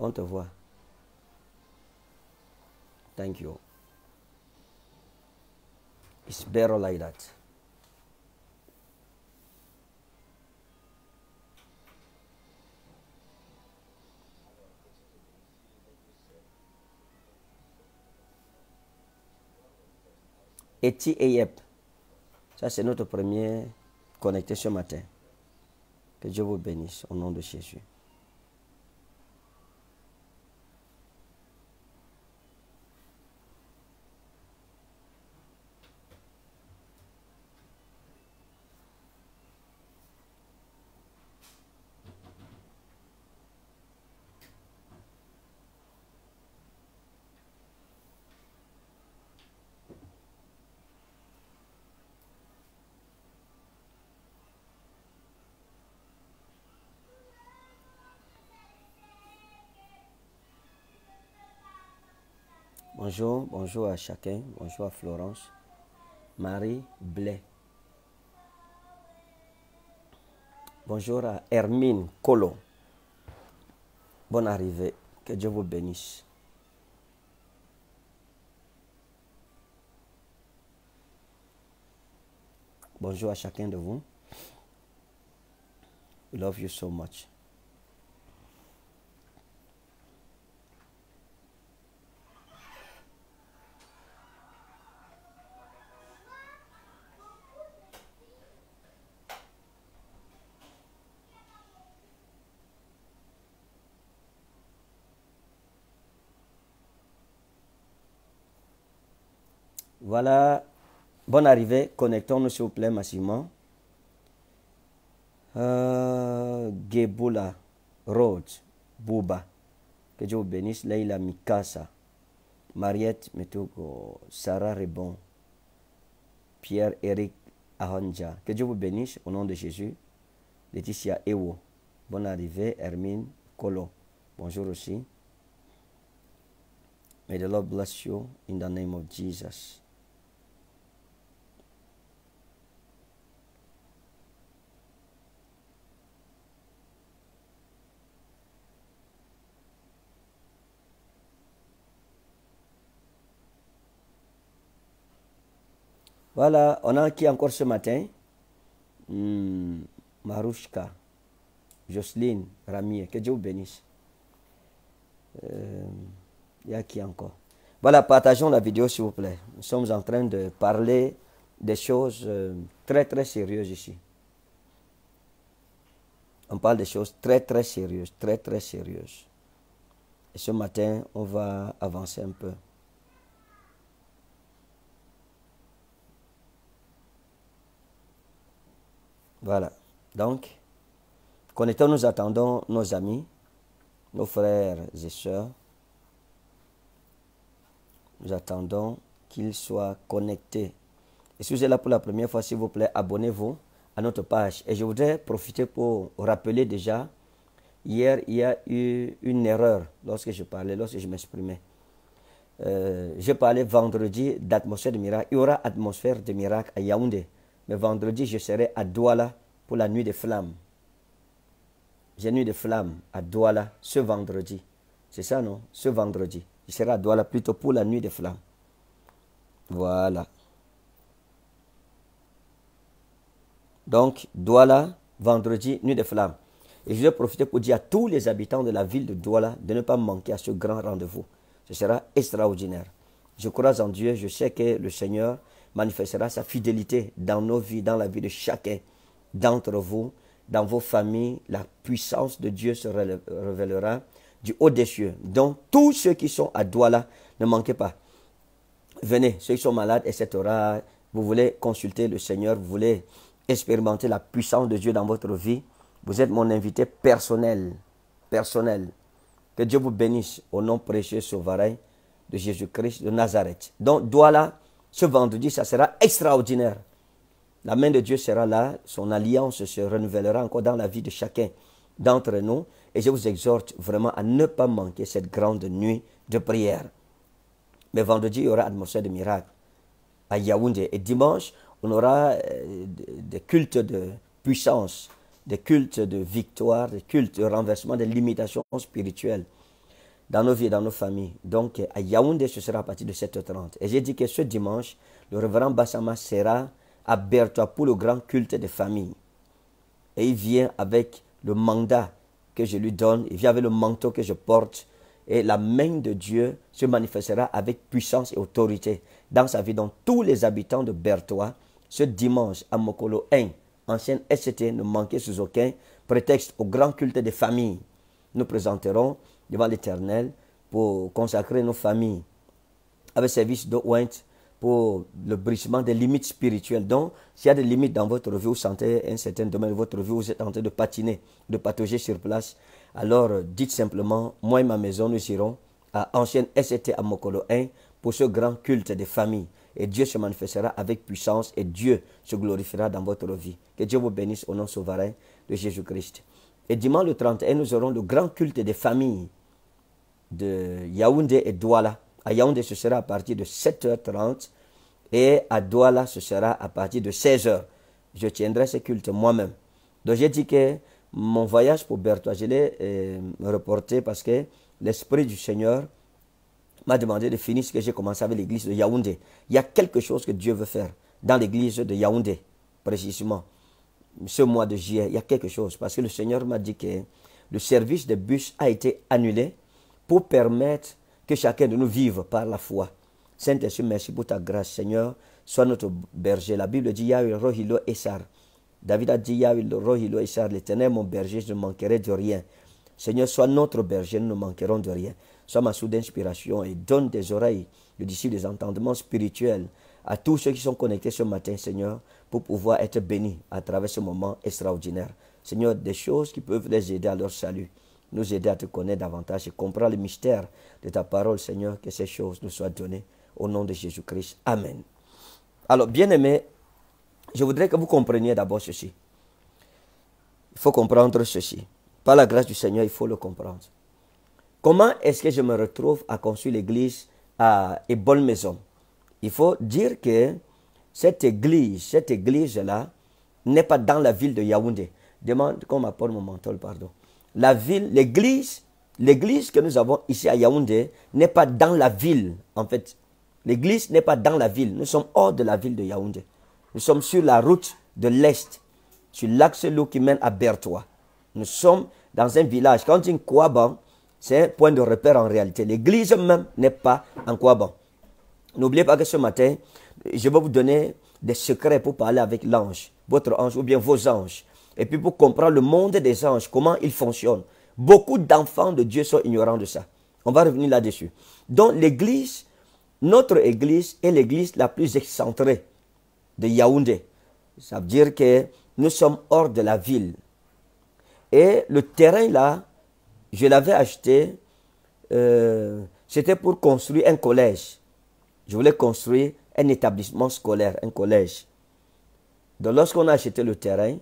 On te voit. Thank you. It's better like that. Et Eyep, ça c'est notre premier connecté ce matin. Que Dieu vous bénisse au nom de Jésus. Bonjour, bonjour à chacun, bonjour à Florence. Marie Blais. Bonjour à Hermine Colo. Bonne arrivée, que Dieu vous bénisse. Bonjour à chacun de vous. love you so much. Voilà. Bonne arrivée. Connectons-nous, s'il vous plaît, massivement. Euh, Rhodes, Bouba. Que Dieu vous bénisse. Leila Mikasa. Mariette Metogo. Sarah Rebon. pierre Eric, Ahanja. Que Dieu vous bénisse au nom de Jésus. Laetitia Ewo. Bonne arrivée. Hermine Colo. Bonjour aussi. May the Lord bless you in the name of Jesus. Voilà, on a qui encore ce matin hmm, Marouchka, Jocelyne, Ramier, que Dieu vous bénisse. Euh, il y a qui encore Voilà, partageons la vidéo s'il vous plaît. Nous sommes en train de parler des choses euh, très très sérieuses ici. On parle des choses très très sérieuses, très très sérieuses. Et ce matin, on va avancer un peu. Voilà. Donc, connectons, nous attendons nos amis, nos frères et sœurs. Nous attendons qu'ils soient connectés. Et si vous êtes là pour la première fois, s'il vous plaît, abonnez-vous à notre page. Et je voudrais profiter pour rappeler déjà, hier, il y a eu une erreur lorsque je parlais, lorsque je m'exprimais. Euh, je parlais vendredi d'atmosphère de miracle. Il y aura atmosphère de miracle à Yaoundé. Mais vendredi, je serai à Douala pour la nuit des flammes. J'ai nuit des flammes à Douala ce vendredi. C'est ça, non Ce vendredi. Je serai à Douala plutôt pour la nuit des flammes. Voilà. Donc, Douala, vendredi, nuit des flammes. Et je vais profiter pour dire à tous les habitants de la ville de Douala de ne pas manquer à ce grand rendez-vous. Ce sera extraordinaire. Je crois en Dieu, je sais que le Seigneur manifestera sa fidélité dans nos vies, dans la vie de chacun d'entre vous, dans vos familles. La puissance de Dieu se révélera du haut des cieux. Donc, tous ceux qui sont à Douala, ne manquez pas. Venez, ceux qui sont malades, etc. Vous voulez consulter le Seigneur, vous voulez expérimenter la puissance de Dieu dans votre vie. Vous êtes mon invité personnel, personnel. Que Dieu vous bénisse au nom précieux, souverain de Jésus-Christ de Nazareth. Donc, Douala, ce vendredi, ça sera extraordinaire. La main de Dieu sera là, son alliance se renouvellera encore dans la vie de chacun d'entre nous. Et je vous exhorte vraiment à ne pas manquer cette grande nuit de prière. Mais vendredi, il y aura atmosphère de miracle à Yaoundé. Et dimanche, on aura euh, des cultes de puissance, des cultes de victoire, des cultes de renversement des limitations spirituelles dans nos vies dans nos familles. Donc à Yaoundé, ce sera à partir de 7h30. Et j'ai dit que ce dimanche, le révérend Bassama sera à Bertois pour le grand culte des familles. Et il vient avec le mandat que je lui donne, il vient avec le manteau que je porte. Et la main de Dieu se manifestera avec puissance et autorité dans sa vie. Donc tous les habitants de Bertois, ce dimanche à Mokolo 1, ancienne SCT, ne manquez sous aucun prétexte au grand culte des familles. Nous présenterons devant l'Éternel pour consacrer nos familles avec service d'Oint pour le brisement des limites spirituelles. Donc, s'il y a des limites dans votre vie, vous sentez un certain domaine de votre vie, vous êtes en train de patiner, de patauger sur place, alors euh, dites simplement, moi et ma maison, nous irons à ancienne S.T. à Mokolo 1 pour ce grand culte des familles. Et Dieu se manifestera avec puissance et Dieu se glorifiera dans votre vie. Que Dieu vous bénisse au nom souverain de Jésus-Christ. Et dimanche le 31, nous aurons le grand culte des familles de Yaoundé et Douala. À Yaoundé, ce sera à partir de 7h30 et à Douala, ce sera à partir de 16h. Je tiendrai ce culte moi-même. Donc j'ai dit que mon voyage pour berthois je l'ai euh, reporté parce que l'Esprit du Seigneur m'a demandé de finir ce que j'ai commencé avec l'église de Yaoundé. Il y a quelque chose que Dieu veut faire dans l'église de Yaoundé, précisément. Ce mois de juillet, il y a quelque chose. Parce que le Seigneur m'a dit que le service de bus a été annulé pour permettre que chacun de nous vive par la foi. Saint-Esprit, merci pour ta grâce, Seigneur. Sois notre berger. La Bible dit Yahweh Rohilo Essar. David a dit Yahweh Rohilo Essar, l'éternel, mon berger, je ne manquerai de rien. Seigneur, sois notre berger, nous ne manquerons de rien. Sois ma source d'inspiration et donne des oreilles, le disciple des entendements spirituels à tous ceux qui sont connectés ce matin, Seigneur, pour pouvoir être bénis à travers ce moment extraordinaire. Seigneur, des choses qui peuvent les aider à leur salut nous aider à te connaître davantage et comprendre le mystère de ta parole, Seigneur, que ces choses nous soient données au nom de Jésus-Christ. Amen. Alors, bien-aimés, je voudrais que vous compreniez d'abord ceci. Il faut comprendre ceci. Par la grâce du Seigneur, il faut le comprendre. Comment est-ce que je me retrouve à construire l'église à bonne Maison Il faut dire que cette église, cette église-là, n'est pas dans la ville de Yaoundé. Demande comme m'apporte mon momentol pardon la ville, l'église, l'église que nous avons ici à Yaoundé n'est pas dans la ville, en fait. L'église n'est pas dans la ville. Nous sommes hors de la ville de Yaoundé. Nous sommes sur la route de l'Est, sur l'axe lourd qui mène à Bertois. Nous sommes dans un village. Quand on dit Kouaban, c'est un point de repère en réalité. L'église même n'est pas en Kouaban. N'oubliez pas que ce matin, je vais vous donner des secrets pour parler avec l'ange, votre ange ou bien vos anges et puis pour comprendre le monde des anges, comment il fonctionne. Beaucoup d'enfants de Dieu sont ignorants de ça. On va revenir là-dessus. Donc l'église, notre église est l'église la plus excentrée de Yaoundé. Ça veut dire que nous sommes hors de la ville. Et le terrain là, je l'avais acheté, euh, c'était pour construire un collège. Je voulais construire un établissement scolaire, un collège. Donc lorsqu'on a acheté le terrain,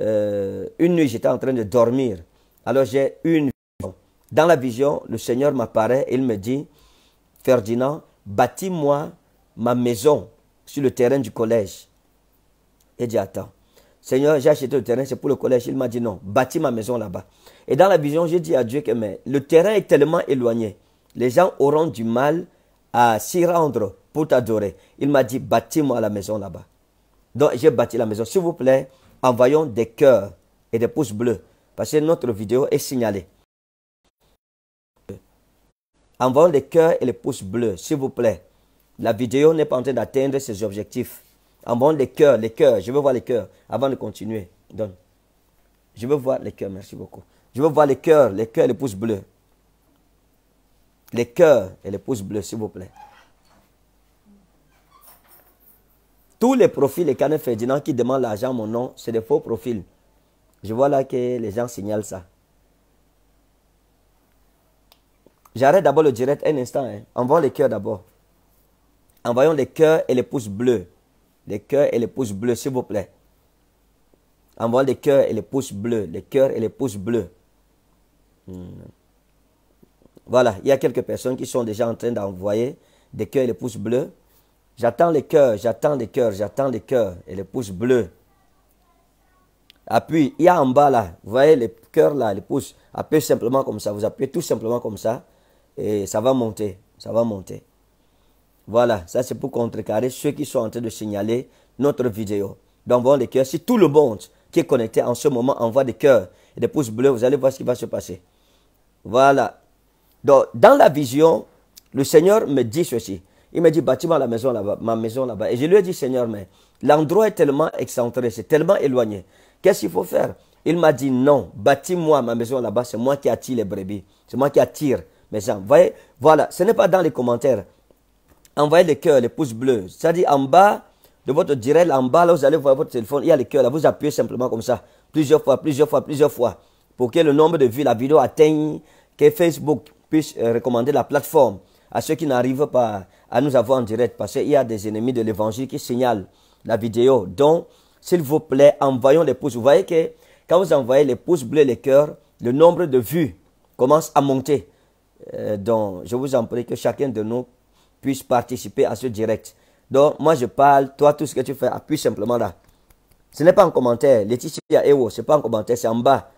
euh, une nuit, j'étais en train de dormir. Alors j'ai une vision. Dans la vision, le Seigneur m'apparaît et il me dit, Ferdinand, bâtis-moi ma maison sur le terrain du collège. Et dit, attends, Seigneur, j'ai acheté le terrain, c'est pour le collège. Il m'a dit, non, bâtis ma maison là-bas. Et dans la vision, j'ai dit à Dieu que mais, le terrain est tellement éloigné. Les gens auront du mal à s'y rendre pour t'adorer. Il m'a dit, bâtis-moi la maison là-bas. Donc j'ai bâti la maison. S'il vous plaît, envoyons des cœurs et des pouces bleus parce que notre vidéo est signalée. Envoyons des cœurs et les pouces bleus, s'il vous plaît. La vidéo n'est pas en train d'atteindre ses objectifs. Envoyons les cœurs, les cœurs. Je veux voir les cœurs avant de continuer. Donne. Je veux voir les cœurs, merci beaucoup. Je veux voir les cœurs, les cœurs et les pouces bleus. Les cœurs et les pouces bleus, s'il vous plaît. Tous les profils, les canets Ferdinand qui demandent l'argent, mon nom, c'est des faux profils. Je vois là que les gens signalent ça. J'arrête d'abord le direct un instant. Hein. Envoie Envoyons les cœurs d'abord. Envoyons les cœurs et les pouces bleus. Les cœurs et les pouces bleus, s'il vous plaît. Envoie les cœurs et les pouces bleus. Les cœurs et les pouces bleus. Hmm. Voilà, il y a quelques personnes qui sont déjà en train d'envoyer des cœurs et les pouces bleus. J'attends les cœurs, j'attends les cœurs, j'attends les cœurs. Et les pouces bleus. Appuie, il y a en bas là, vous voyez les cœurs là, les pouces. Appuyez simplement comme ça, vous appuyez tout simplement comme ça. Et ça va monter, ça va monter. Voilà, ça c'est pour contrecarrer ceux qui sont en train de signaler notre vidéo. Donc voyons les cœurs, si tout le monde qui est connecté en ce moment envoie des cœurs et des pouces bleus, vous allez voir ce qui va se passer. Voilà. Donc, dans la vision, le Seigneur me dit ceci. Il m'a dit, bâtis-moi bah, la maison là-bas, ma maison là-bas. Et je lui ai dit, Seigneur, mais l'endroit est tellement excentré, c'est tellement éloigné. Qu'est-ce qu'il faut faire Il m'a dit, non, bâtis-moi ma maison là-bas, c'est moi qui attire les brebis. C'est moi qui attire mes gens. Voyez, voilà, ce n'est pas dans les commentaires. Envoyez les cœurs, les pouces bleus. C'est-à-dire en bas de votre direct, en bas, là, vous allez voir votre téléphone, il y a les cœurs, là, vous appuyez simplement comme ça, plusieurs fois, plusieurs fois, plusieurs fois, pour que le nombre de vues, la vidéo atteigne, que Facebook puisse euh, recommander la plateforme à ceux qui n'arrivent pas à nous avoir en direct, parce qu'il y a des ennemis de l'évangile qui signalent la vidéo. Donc, s'il vous plaît, envoyons les pouces. Vous voyez que quand vous envoyez les pouces bleus, les cœurs, le nombre de vues commence à monter. Euh, donc, je vous en prie que chacun de nous puisse participer à ce direct. Donc, moi, je parle, toi, tout ce que tu fais, appuie simplement là. Ce n'est pas en commentaire. Laetitia Ewo, ce n'est pas en commentaire, c'est en bas.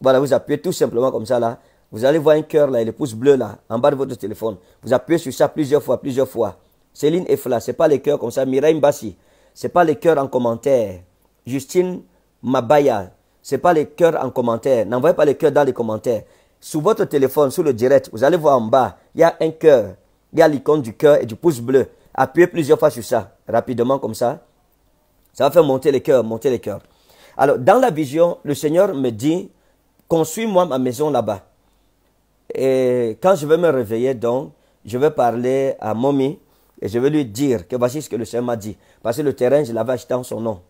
Voilà, vous appuyez tout simplement comme ça là. Vous allez voir un cœur là, et le pouce bleu là, en bas de votre téléphone. Vous appuyez sur ça plusieurs fois, plusieurs fois. Céline Efla, n'est pas les cœurs comme ça. Mireille Bassi, n'est pas les cœurs en commentaire. Justine Mabaya, n'est pas les cœurs en commentaire. N'envoyez pas les cœurs dans les commentaires. Sous votre téléphone, sous le direct, vous allez voir en bas, il y a un cœur. Il y a l'icône du cœur et du pouce bleu. Appuyez plusieurs fois sur ça, rapidement comme ça. Ça va faire monter les cœurs, monter les cœurs. Alors, dans la vision, le Seigneur me dit, construis-moi ma maison là-bas. Et quand je vais me réveiller, donc, je vais parler à Mommy et je vais lui dire que voici ce que le Seigneur m'a dit. Parce que le terrain, je l'avais acheté en son nom.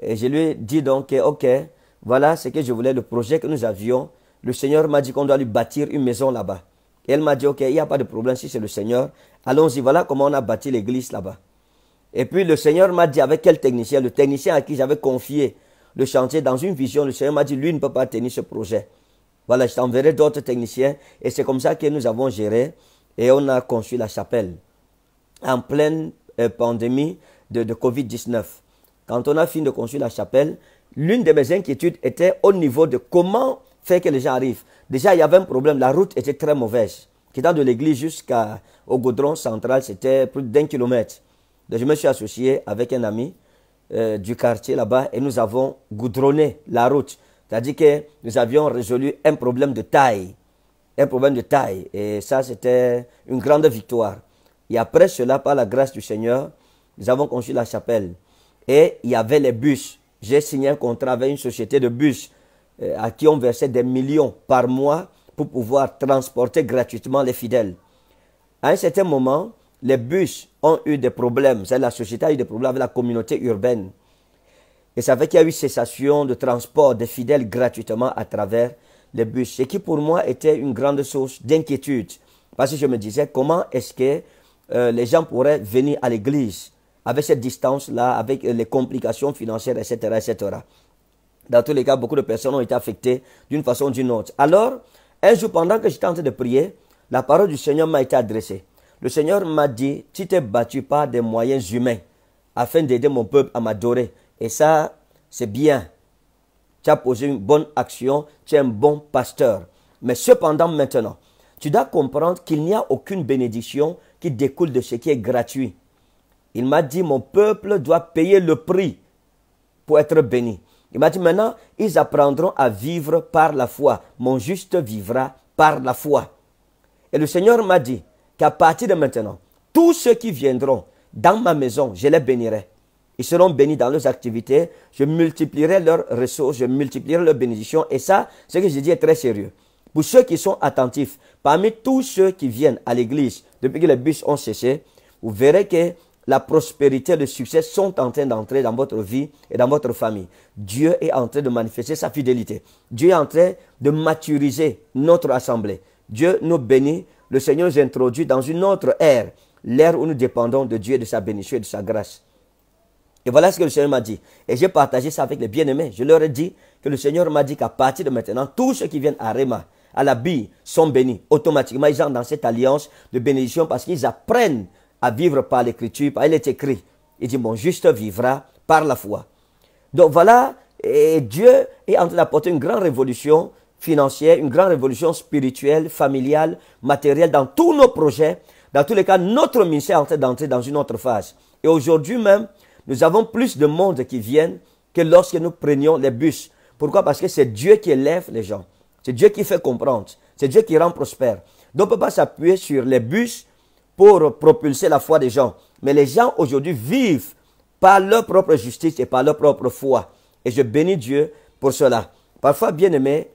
Et je lui ai dit donc que, OK, voilà ce que je voulais, le projet que nous avions. Le Seigneur m'a dit qu'on doit lui bâtir une maison là-bas. Et elle m'a dit, OK, il n'y a pas de problème si c'est le Seigneur. Allons-y, voilà comment on a bâti l'église là-bas. Et puis le Seigneur m'a dit avec quel technicien, le technicien à qui j'avais confié le chantier dans une vision, le Seigneur m'a dit, lui ne peut pas tenir ce projet. Voilà, je t'enverrai d'autres techniciens. Et c'est comme ça que nous avons géré et on a conçu la chapelle en pleine euh, pandémie de, Covid-19. Quand on a fini de construire la chapelle, l'une de mes inquiétudes était au niveau de comment faire que les gens arrivent. Déjà, il y avait un problème. La route était très mauvaise. Quittant de l'église jusqu'au goudron central, c'était plus d'un kilomètre. Donc, je me suis associé avec un ami euh, du quartier là-bas et nous avons goudronné la route. C'est-à-dire que nous avions résolu un problème de taille. Un problème de taille. Et ça, c'était une grande victoire. Et après cela, par la grâce du Seigneur, nous avons construit la chapelle. Et il y avait les bus. J'ai signé un contrat avec une société de bus euh, à qui on versait des millions par mois pour pouvoir transporter gratuitement les fidèles. À un certain moment, les bus ont eu des problèmes. La société a eu des problèmes avec la communauté urbaine. Et ça fait qu'il y a eu cessation de transport des fidèles gratuitement à travers les bus, ce qui pour moi était une grande source d'inquiétude. Parce que je me disais, comment est-ce que euh, les gens pourraient venir à l'église avec cette distance-là, avec euh, les complications financières, etc., etc. Dans tous les cas, beaucoup de personnes ont été affectées d'une façon ou d'une autre. Alors, un jour, pendant que j'étais en train de prier, la parole du Seigneur m'a été adressée. Le Seigneur m'a dit, tu t'es battu par des moyens humains afin d'aider mon peuple à m'adorer. Et ça, c'est bien. Tu as posé une bonne action, tu es un bon pasteur. Mais cependant, maintenant, tu dois comprendre qu'il n'y a aucune bénédiction qui découle de ce qui est gratuit. Il m'a dit, mon peuple doit payer le prix pour être béni. Il m'a dit, maintenant, ils apprendront à vivre par la foi. Mon juste vivra par la foi. Et le Seigneur m'a dit qu'à partir de maintenant, tous ceux qui viendront dans ma maison, je les bénirai ils seront bénis dans leurs activités, je multiplierai leurs ressources, je multiplierai leurs bénédictions. Et ça, ce que je dis est très sérieux. Pour ceux qui sont attentifs, parmi tous ceux qui viennent à l'église depuis que les bus ont cessé, vous verrez que la prospérité et le succès sont en train d'entrer dans votre vie et dans votre famille. Dieu est en train de manifester sa fidélité. Dieu est en train de maturiser notre assemblée. Dieu nous bénit. Le Seigneur nous introduit dans une autre ère, l'ère où nous dépendons de Dieu, et de sa bénédiction et de sa grâce. Et voilà ce que le Seigneur m'a dit. Et j'ai partagé ça avec les bien-aimés. Je leur ai dit que le Seigneur m'a dit qu'à partir de maintenant, tous ceux qui viennent à Réma, à la bille, sont bénis. Automatiquement, ils entrent dans cette alliance de bénédiction parce qu'ils apprennent à vivre par l'écriture. elle est écrit. Il dit, mon juste vivra par la foi. Donc voilà, et Dieu est en train d'apporter une grande révolution financière, une grande révolution spirituelle, familiale, matérielle, dans tous nos projets. Dans tous les cas, notre ministère est en train d'entrer dans une autre phase. Et aujourd'hui même, nous avons plus de monde qui viennent que lorsque nous prenions les bus. Pourquoi Parce que c'est Dieu qui élève les gens. C'est Dieu qui fait comprendre. C'est Dieu qui rend prospère. on ne peut pas s'appuyer sur les bus pour propulser la foi des gens. Mais les gens aujourd'hui vivent par leur propre justice et par leur propre foi. Et je bénis Dieu pour cela. Parfois, bien aimés,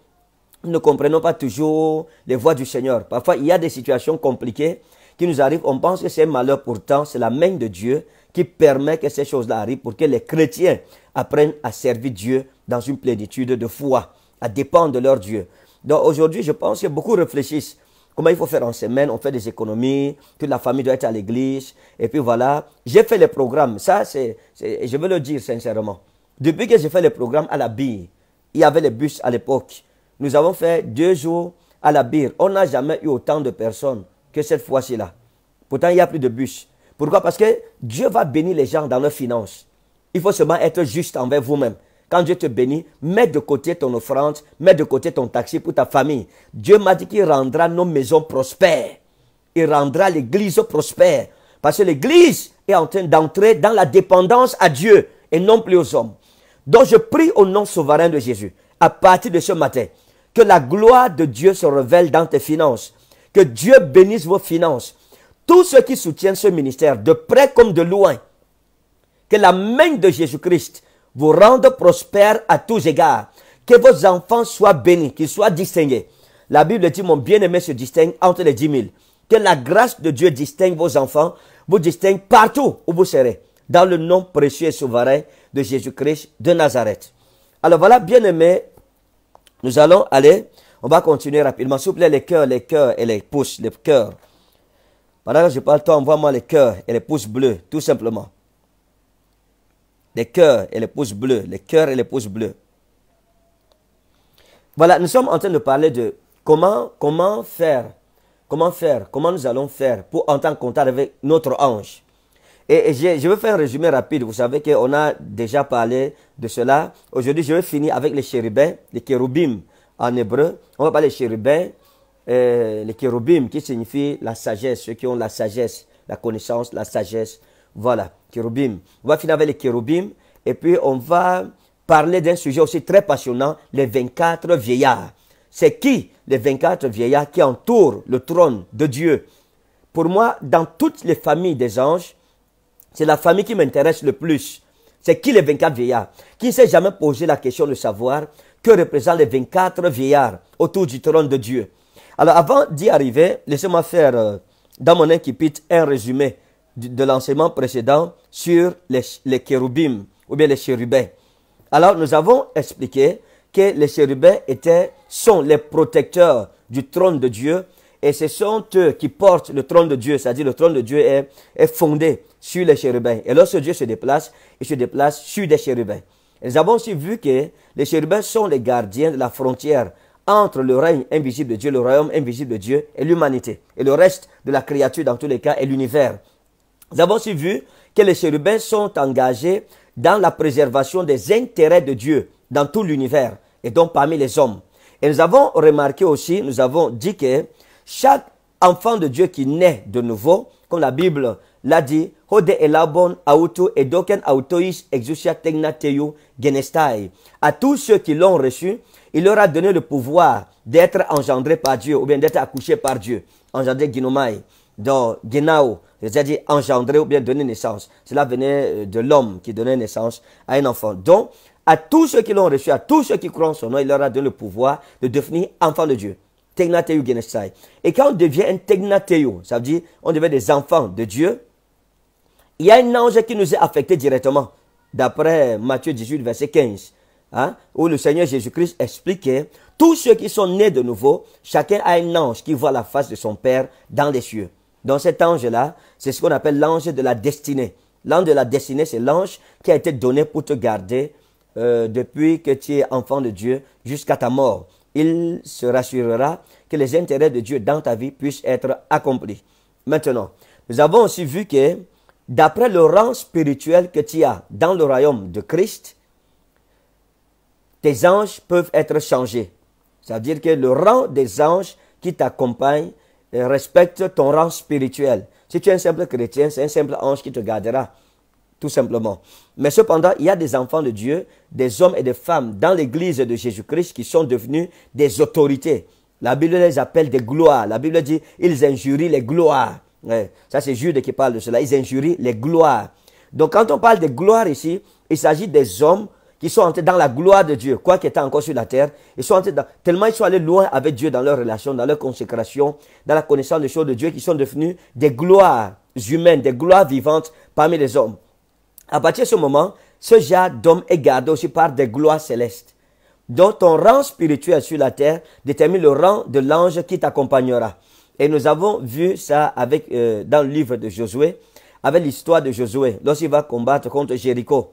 nous ne comprenons pas toujours les voies du Seigneur. Parfois, il y a des situations compliquées qui nous arrivent. On pense que c'est un malheur, pourtant, c'est la main de Dieu qui permet que ces choses-là arrivent pour que les chrétiens apprennent à servir Dieu dans une plénitude de foi, à dépendre de leur Dieu. Donc aujourd'hui, je pense que beaucoup réfléchissent comment il faut faire en semaine, on fait des économies, toute la famille doit être à l'église, et puis voilà. J'ai fait les programmes, ça c'est, je veux le dire sincèrement. Depuis que j'ai fait les programmes à la bille, il y avait les bus à l'époque. Nous avons fait deux jours à la bire. On n'a jamais eu autant de personnes que cette fois-ci là. Pourtant, il y a plus de bus. Pourquoi Parce que Dieu va bénir les gens dans leurs finances. Il faut seulement être juste envers vous-même. Quand Dieu te bénit, mets de côté ton offrande, mets de côté ton taxi pour ta famille. Dieu m'a dit qu'il rendra nos maisons prospères. Il rendra l'église prospère. Parce que l'église est en train d'entrer dans la dépendance à Dieu et non plus aux hommes. Donc je prie au nom souverain de Jésus, à partir de ce matin, que la gloire de Dieu se révèle dans tes finances. Que Dieu bénisse vos finances tous ceux qui soutiennent ce ministère, de près comme de loin, que la main de Jésus-Christ vous rende prospère à tous égards, que vos enfants soient bénis, qu'ils soient distingués. La Bible dit, mon bien-aimé se distingue entre les dix mille. Que la grâce de Dieu distingue vos enfants, vous distingue partout où vous serez, dans le nom précieux et souverain de Jésus-Christ de Nazareth. Alors voilà, bien aimé nous allons aller, on va continuer rapidement. S'il les cœurs, les cœurs et les pouces, les cœurs. Pendant je parle, toi, envoie-moi les cœurs et les pouces bleus, tout simplement. Les cœurs et les pouces bleus, les cœurs et les pouces bleus. Voilà, nous sommes en train de parler de comment, comment faire, comment faire, comment nous allons faire pour entendre en contact avec notre ange. Et, je, vais faire un résumé rapide. Vous savez qu'on a déjà parlé de cela. Aujourd'hui, je vais finir avec les chérubins, les kéroubim en hébreu. On va parler des chérubins, euh, les kérubim qui signifie la sagesse, ceux qui ont la sagesse, la connaissance, la sagesse. Voilà, kérubim. On va finir avec les kérubim et puis on va parler d'un sujet aussi très passionnant, les 24 vieillards. C'est qui les 24 vieillards qui entourent le trône de Dieu Pour moi, dans toutes les familles des anges, c'est la famille qui m'intéresse le plus. C'est qui les 24 vieillards Qui ne s'est jamais posé la question de savoir que représentent les 24 vieillards autour du trône de Dieu alors avant d'y arriver, laissez-moi faire euh, dans mon inquiétude un résumé de l'enseignement précédent sur les, les ou bien les chérubins. Alors nous avons expliqué que les chérubins sont les protecteurs du trône de Dieu et ce sont eux qui portent le trône de Dieu, c'est-à-dire le trône de Dieu est, fondé sur les chérubins. Et lorsque Dieu se déplace, il se déplace sur des chérubins. nous avons aussi vu que les chérubins sont les gardiens de la frontière entre le règne invisible de Dieu, le royaume invisible de Dieu et l'humanité. Et le reste de la créature, dans tous les cas, est l'univers. Nous avons aussi vu que les chérubins sont engagés dans la préservation des intérêts de Dieu dans tout l'univers et donc parmi les hommes. Et nous avons remarqué aussi, nous avons dit que chaque enfant de Dieu qui naît de nouveau, comme la Bible l'a dit, elabon auto edoken genestai. À tous ceux qui l'ont reçu, il leur a donné le pouvoir d'être engendré par Dieu ou bien d'être accouché par Dieu. Engendré, ginomai, donc genao, c'est-à-dire engendré, ou bien donner naissance. Cela venait euh, de l'homme qui donnait naissance à un enfant. Donc, à tous ceux qui l'ont reçu, à tous ceux qui croient en son nom, il leur a donné le pouvoir de devenir enfant de Dieu. Tegnateu Genesai. Et quand on devient un Tegnateu, ça veut dire on devient des enfants de Dieu, il y a un ange qui nous est affecté directement, d'après Matthieu 18, verset 15. Hein? où le Seigneur Jésus-Christ que tous ceux qui sont nés de nouveau, chacun a un ange qui voit la face de son Père dans les cieux. Dans cet ange-là, c'est ce qu'on appelle l'ange de la destinée. L'ange de la destinée, c'est l'ange qui a été donné pour te garder euh, depuis que tu es enfant de Dieu jusqu'à ta mort. Il se rassurera que les intérêts de Dieu dans ta vie puissent être accomplis. Maintenant, nous avons aussi vu que d'après le rang spirituel que tu as dans le royaume de Christ, les anges peuvent être changés. C'est-à-dire que le rang des anges qui t'accompagnent euh, respecte ton rang spirituel. Si tu es un simple chrétien, c'est un simple ange qui te gardera, tout simplement. Mais cependant, il y a des enfants de Dieu, des hommes et des femmes dans l'église de Jésus-Christ qui sont devenus des autorités. La Bible les appelle des gloires. La Bible dit, ils injurient les gloires. ça, c'est Jude qui parle de cela. Ils injurient les gloires. Donc, quand on parle des gloires ici, il s'agit des hommes qui sont entrés dans la gloire de Dieu, quoi qu'ils étaient encore sur la terre. Ils sont entrés tellement ils sont allés loin avec Dieu dans leur relation, dans leur consécration, dans la connaissance des choses de Dieu, qu'ils sont devenus des gloires humaines, des gloires vivantes parmi les hommes. À partir de ce moment, ce genre d'homme est gardé aussi par des gloires célestes. Donc ton rang spirituel sur la terre détermine le rang de l'ange qui t'accompagnera. Et nous avons vu ça avec, euh, dans le livre de Josué, avec l'histoire de Josué, lorsqu'il va combattre contre Jéricho.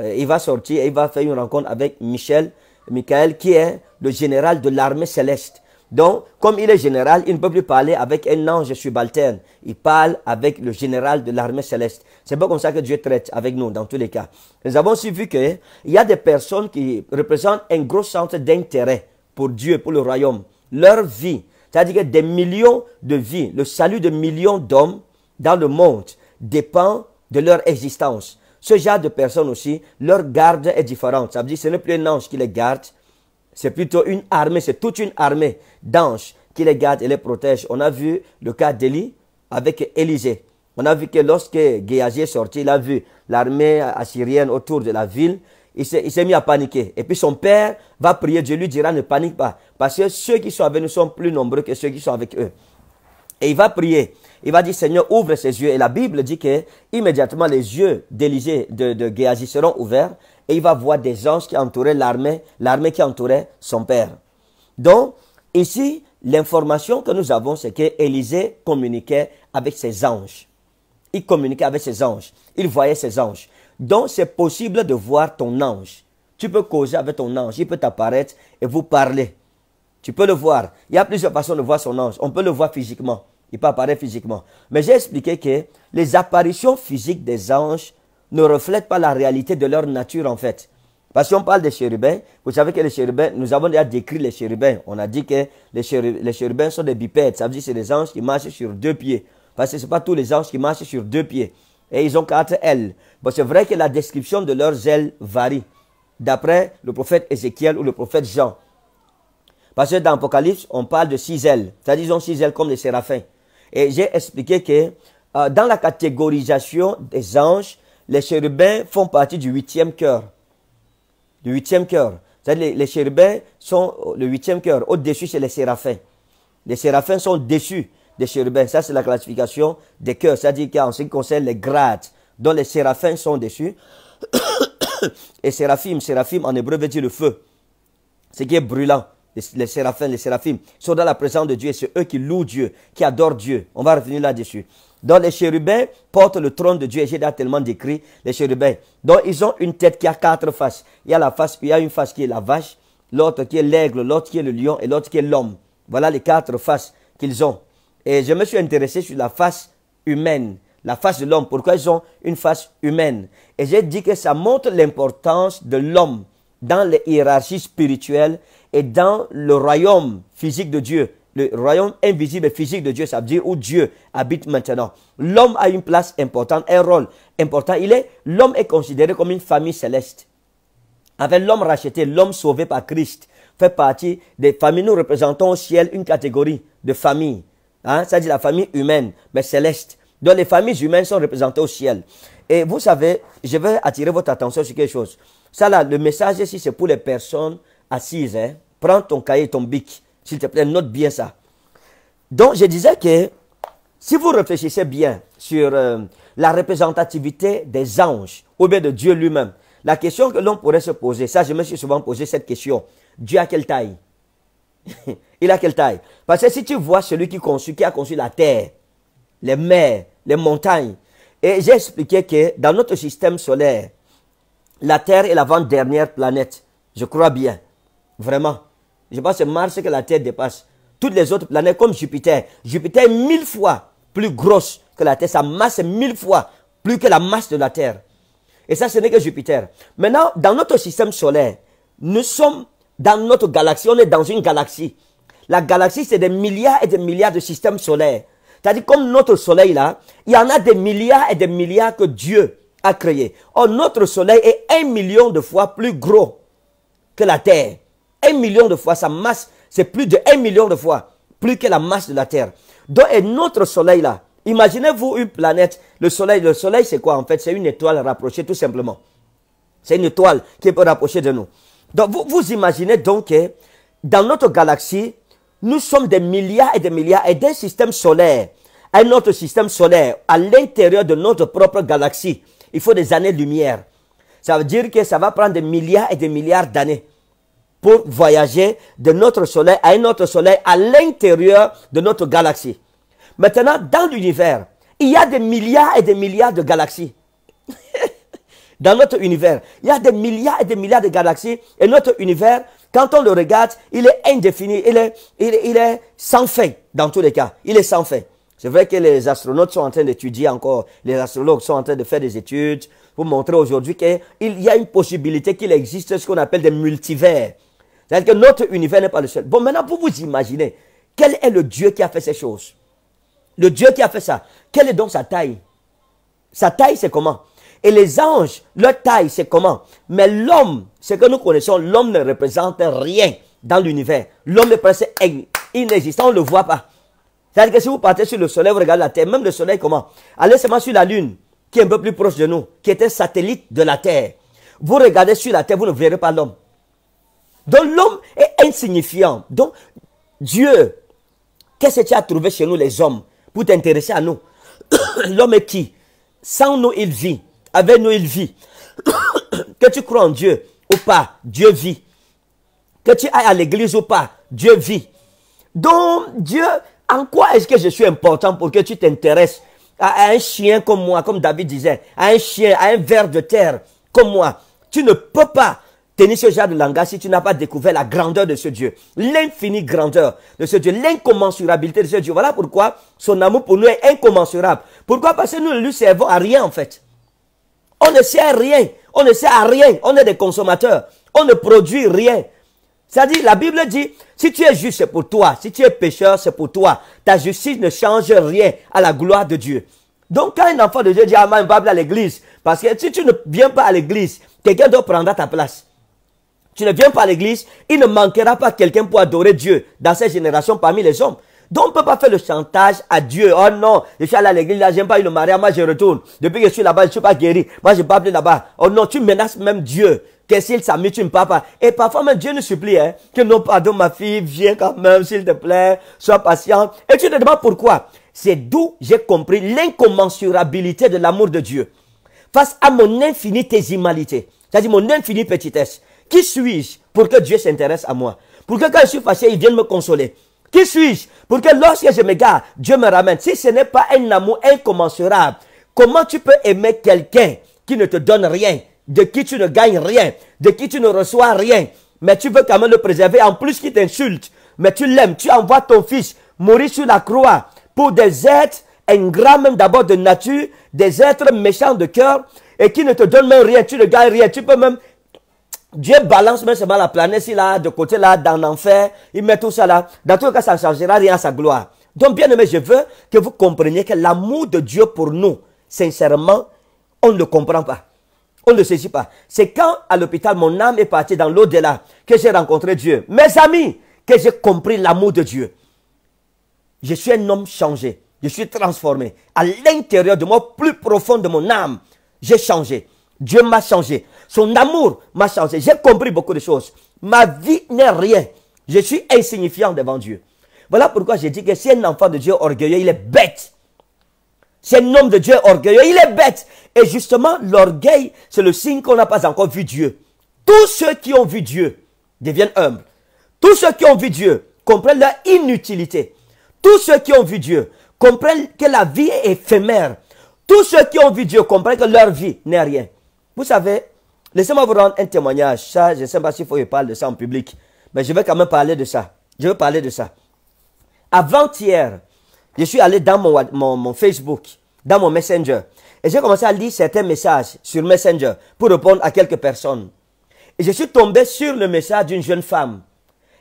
Euh, il va sortir et il va faire une rencontre avec Michel, Michael, qui est le général de l'armée céleste. Donc, comme il est général, il ne peut plus parler avec un ange subalterne. Il parle avec le général de l'armée céleste. C'est pas comme ça que Dieu traite avec nous, dans tous les cas. Nous avons aussi vu qu'il y a des personnes qui représentent un gros centre d'intérêt pour Dieu, pour le royaume. Leur vie, c'est-à-dire que des millions de vies, le salut de millions d'hommes dans le monde dépend de leur existence. Ce genre de personnes aussi, leur garde est différente. Ça veut dire que ce n'est plus un ange qui les garde, c'est plutôt une armée, c'est toute une armée d'anges qui les garde et les protège. On a vu le cas d'Élie avec Élisée. On a vu que lorsque Géasi est sorti, il a vu l'armée assyrienne autour de la ville. Il s'est mis à paniquer. Et puis son père va prier. Dieu lui dira, ne panique pas. Parce que ceux qui sont avec nous sont plus nombreux que ceux qui sont avec eux. Et il va prier. Il va dire, Seigneur, ouvre ses yeux. Et la Bible dit que immédiatement les yeux d'Élisée, de, de seront ouverts et il va voir des anges qui entouraient l'armée, l'armée qui entourait son père. Donc, ici, l'information que nous avons, c'est que Élisée communiquait avec ses anges. Il communiquait avec ses anges. Il voyait ses anges. Donc, c'est possible de voir ton ange. Tu peux causer avec ton ange. Il peut t'apparaître et vous parler. Tu peux le voir. Il y a plusieurs façons de voir son ange. On peut le voir physiquement il peut apparaître physiquement. Mais j'ai expliqué que les apparitions physiques des anges ne reflètent pas la réalité de leur nature en fait. Parce qu'on parle des chérubins, vous savez que les chérubins, nous avons déjà décrit les chérubins. On a dit que les, chérubins, sont des bipèdes, ça veut dire que c'est des anges qui marchent sur deux pieds. Parce que ce pas tous les anges qui marchent sur deux pieds. Et ils ont quatre ailes. Bon, c'est vrai que la description de leurs ailes varie, d'après le prophète Ézéchiel ou le prophète Jean. Parce que dans Apocalypse, on parle de six ailes. C'est-à-dire qu'ils ont six ailes comme les séraphins. Et j'ai expliqué que euh, dans la catégorisation des anges, les chérubins font partie du huitième cœur. Du huitième cœur. les, chérubins sont le huitième cœur. Au-dessus, c'est les séraphins. Les séraphins sont déçus des chérubins. Ça, c'est la classification des cœurs. C'est-à-dire qu'en ce qui concerne les grades dont les séraphins sont dessus, et séraphim, séraphim en hébreu veut dire le feu, ce qui est brûlant les, séraphins, les séraphim, sont dans la présence de Dieu et c'est eux qui louent Dieu, qui adorent Dieu. On va revenir là-dessus. Donc les chérubins portent le trône de Dieu. et J'ai tellement décrit les chérubins. Donc ils ont une tête qui a quatre faces. Il y a la face, il y a une face qui est la vache, l'autre qui est l'aigle, l'autre qui est le lion et l'autre qui est l'homme. Voilà les quatre faces qu'ils ont. Et je me suis intéressé sur la face humaine, la face de l'homme. Pourquoi ils ont une face humaine Et j'ai dit que ça montre l'importance de l'homme dans les hiérarchies spirituelles et dans le royaume physique de Dieu. Le royaume invisible et physique de Dieu, ça veut dire où Dieu habite maintenant. L'homme a une place importante, un rôle important. Il est, l'homme est considéré comme une famille céleste. Avec l'homme racheté, l'homme sauvé par Christ, fait partie des familles. Nous représentons au ciel une catégorie de familles. Hein? Ça dire la famille humaine, mais céleste. Donc les familles humaines sont représentées au ciel. Et vous savez, je vais attirer votre attention sur quelque chose. Ça là, le message ici, c'est pour les personnes assises. Hein. Prends ton cahier ton bic. S'il te plaît, note bien ça. Donc, je disais que si vous réfléchissez bien sur euh, la représentativité des anges ou bien de Dieu lui-même, la question que l'on pourrait se poser, ça je me suis souvent posé cette question, Dieu a quelle taille Il a quelle taille Parce que si tu vois celui qui, a conçu la terre, les mers, les montagnes, et j'ai expliqué que dans notre système solaire, la Terre est l'avant-dernière planète. Je crois bien. Vraiment. Je pense que Mars que la Terre dépasse. Toutes les autres planètes comme Jupiter. Jupiter est mille fois plus grosse que la Terre. Sa masse est mille fois plus que la masse de la Terre. Et ça, ce n'est que Jupiter. Maintenant, dans notre système solaire, nous sommes dans notre galaxie. On est dans une galaxie. La galaxie, c'est des milliards et des milliards de systèmes solaires. C'est-à-dire, comme notre soleil là, il y en a des milliards et des milliards que Dieu créé. Or, notre soleil est un million de fois plus gros que la Terre. Un million de fois, sa masse, c'est plus de un million de fois plus que la masse de la Terre. Donc, et notre soleil là, imaginez-vous une planète, le soleil, le soleil c'est quoi en fait C'est une étoile rapprochée tout simplement. C'est une étoile qui peut rapprocher de nous. Donc, vous, vous imaginez donc que dans notre galaxie, nous sommes des milliards et des milliards et d'un système solaire un autre système solaire à l'intérieur de notre propre galaxie il faut des années-lumière. Ça veut dire que ça va prendre des milliards et des milliards d'années pour voyager de notre soleil à un autre soleil à l'intérieur de notre galaxie. Maintenant, dans l'univers, il y a des milliards et des milliards de galaxies. dans notre univers, il y a des milliards et des milliards de galaxies et notre univers, quand on le regarde, il est indéfini, il est, il est, sans fin dans tous les cas. Il est sans fin. C'est vrai que les astronautes sont en train d'étudier encore, les astrologues sont en train de faire des études pour montrer aujourd'hui qu'il y a une possibilité qu'il existe ce qu'on appelle des multivers. C'est-à-dire que notre univers n'est pas le seul. Bon, maintenant, pour vous imaginer, quel est le Dieu qui a fait ces choses Le Dieu qui a fait ça, quelle est donc sa taille Sa taille, c'est comment Et les anges, leur taille, c'est comment Mais l'homme, ce que nous connaissons, l'homme ne représente rien dans l'univers. L'homme est presque inexistant, on ne le voit pas. C'est-à-dire que si vous partez sur le soleil, vous regardez la Terre, même le soleil comment Allez seulement sur la Lune, qui est un peu plus proche de nous, qui est un satellite de la Terre. Vous regardez sur la Terre, vous ne verrez pas l'homme. Donc l'homme est insignifiant. Donc Dieu, qu'est-ce que tu as trouvé chez nous les hommes pour t'intéresser à nous L'homme est qui Sans nous, il vit. Avec nous, il vit. que tu crois en Dieu ou pas, Dieu vit. Que tu ailles à l'église ou pas, Dieu vit. Donc Dieu en quoi est-ce que je suis important pour que tu t'intéresses à un chien comme moi, comme David disait, à un chien, à un ver de terre comme moi Tu ne peux pas tenir ce genre de langage si tu n'as pas découvert la grandeur de ce Dieu, l'infinie grandeur de ce Dieu, l'incommensurabilité de ce Dieu. Voilà pourquoi son amour pour nous est incommensurable. Pourquoi Parce que nous ne lui servons à rien en fait. On ne sert à rien, on ne sert à rien, on est des consommateurs, on ne produit rien. C'est-à-dire, la Bible dit, si tu es juste, c'est pour toi. Si tu es pécheur, c'est pour toi. Ta justice ne change rien à la gloire de Dieu. Donc, quand un enfant de Dieu dit ah, moi, je va à l'église, parce que si tu ne viens pas à l'église, quelqu'un doit prendre ta place. Tu ne viens pas à l'église, il ne manquera pas quelqu'un pour adorer Dieu dans cette génération parmi les hommes. Donc, on ne peut pas faire le chantage à Dieu. Oh non, je suis allé à l'église, là, j'aime pas le mariage, moi je retourne. Depuis que je suis là-bas, je ne suis pas guéri. Moi, je babble là-bas. Oh non, tu menaces même Dieu. Qu'est-ce qu'il s'amuse, tu ne Et parfois, même Dieu nous supplie, hein, que non, pardon, ma fille, viens quand même, s'il te plaît, sois patient. Et tu te demandes pourquoi. C'est d'où j'ai compris l'incommensurabilité de l'amour de Dieu. Face à mon infinitésimalité, c'est-à-dire mon infinie petitesse, qui suis-je pour que Dieu s'intéresse à moi Pour que quand je suis fâché, il vienne me consoler. Qui suis-je pour que lorsque je m'égare, Dieu me ramène Si ce n'est pas un amour incommensurable, comment tu peux aimer quelqu'un qui ne te donne rien de qui tu ne gagnes rien, de qui tu ne reçois rien, mais tu veux quand même le préserver, en plus qui t'insulte, mais tu l'aimes, tu envoies ton fils mourir sur la croix pour des êtres ingrats même d'abord de nature, des êtres méchants de cœur, et qui ne te donnent même rien, tu ne gagnes rien, tu peux même... Dieu balance même seulement la planète ici là, de côté là, dans l'enfer, il met tout ça là. Dans tout cas, ça ne changera rien à sa gloire. Donc, bien aimé, je veux que vous compreniez que l'amour de Dieu pour nous, sincèrement, on ne le comprend pas on ne saisit pas. C'est quand à l'hôpital, mon âme est partie dans l'au-delà que j'ai rencontré Dieu. Mes amis, que j'ai compris l'amour de Dieu. Je suis un homme changé. Je suis transformé. À l'intérieur de moi, plus profond de mon âme, j'ai changé. Dieu m'a changé. Son amour m'a changé. J'ai compris beaucoup de choses. Ma vie n'est rien. Je suis insignifiant devant Dieu. Voilà pourquoi j'ai dit que si un enfant de Dieu orgueilleux, il est bête. C'est un homme de Dieu orgueilleux. Il est bête. Et justement, l'orgueil, c'est le signe qu'on n'a pas encore vu Dieu. Tous ceux qui ont vu Dieu deviennent humbles. Tous ceux qui ont vu Dieu comprennent leur inutilité. Tous ceux qui ont vu Dieu comprennent que la vie est éphémère. Tous ceux qui ont vu Dieu comprennent que leur vie n'est rien. Vous savez, laissez-moi vous rendre un témoignage. Ça, je ne sais pas s'il faut que je parle de ça en public. Mais je vais quand même parler de ça. Je veux parler de ça. Avant-hier, je suis allé dans mon, Facebook, dans mon Messenger. Et j'ai commencé à lire certains messages sur Messenger pour répondre à quelques personnes. Et je suis tombé sur le message d'une jeune femme.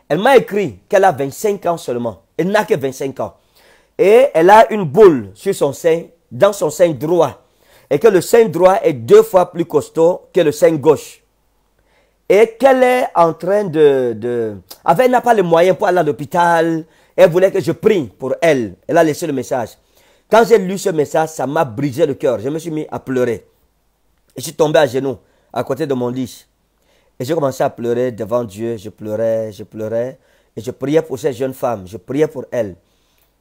Elle m'a écrit qu'elle a 25 ans seulement. Elle n'a que 25 ans. Et elle a une boule sur son sein, dans son sein droit. Et que le sein droit est deux fois plus costaud que le sein gauche. Et qu'elle est en train de... elle n'a pas les moyens pour aller à l'hôpital. Elle voulait que je prie pour elle. Elle a laissé le message. Quand j'ai lu ce message, ça m'a brisé le cœur. Je me suis mis à pleurer. Et je suis tombé à genoux, à côté de mon lit. Et j'ai commencé à pleurer devant Dieu. Je pleurais, je pleurais. Et je priais pour cette jeune femme. Je priais pour elle.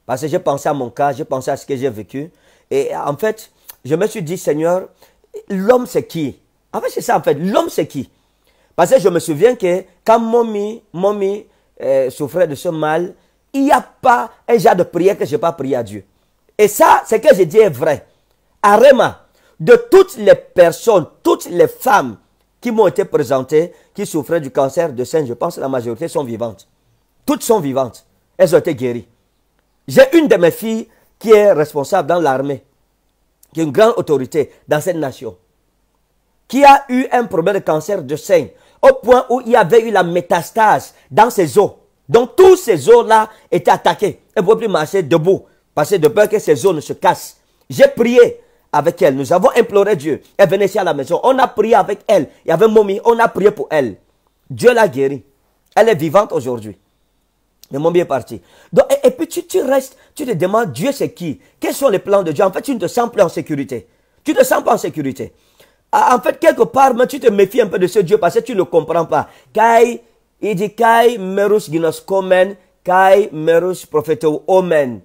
Parce que j'ai pensé à mon cas, j'ai pensé à ce que j'ai vécu. Et en fait, je me suis dit, Seigneur, l'homme c'est qui En fait, c'est ça en fait. L'homme c'est qui Parce que je me souviens que quand Mommy, euh, souffrait de ce mal, il n'y a pas un genre de prière que je n'ai pas prié à Dieu. Et ça, ce que je dis est vrai. Arema, de toutes les personnes, toutes les femmes qui m'ont été présentées, qui souffraient du cancer de sein, je pense que la majorité sont vivantes. Toutes sont vivantes. Elles ont été guéries. J'ai une de mes filles qui est responsable dans l'armée, qui est une grande autorité dans cette nation, qui a eu un problème de cancer de sein, au point où il y avait eu la métastase dans ses os. Donc, tous ces zones-là étaient attaquées. Elle ne pouvait plus marcher debout. Parce que de peur que ces zones se cassent. J'ai prié avec elle. Nous avons imploré Dieu. Elle venait ici à la maison. On a prié avec elle. Il y avait Momi, On a prié pour elle. Dieu l'a guérie. Elle est vivante aujourd'hui. Mais Momie est parti. et, puis tu, restes, tu te demandes Dieu c'est qui Quels sont les plans de Dieu En fait, tu ne te sens plus en sécurité. Tu ne te sens pas en sécurité. Ah, en fait, quelque part, mais tu te méfies un peu de ce Dieu parce que tu ne le comprends pas. Kai, Idi kai merus ginos kai merus omen.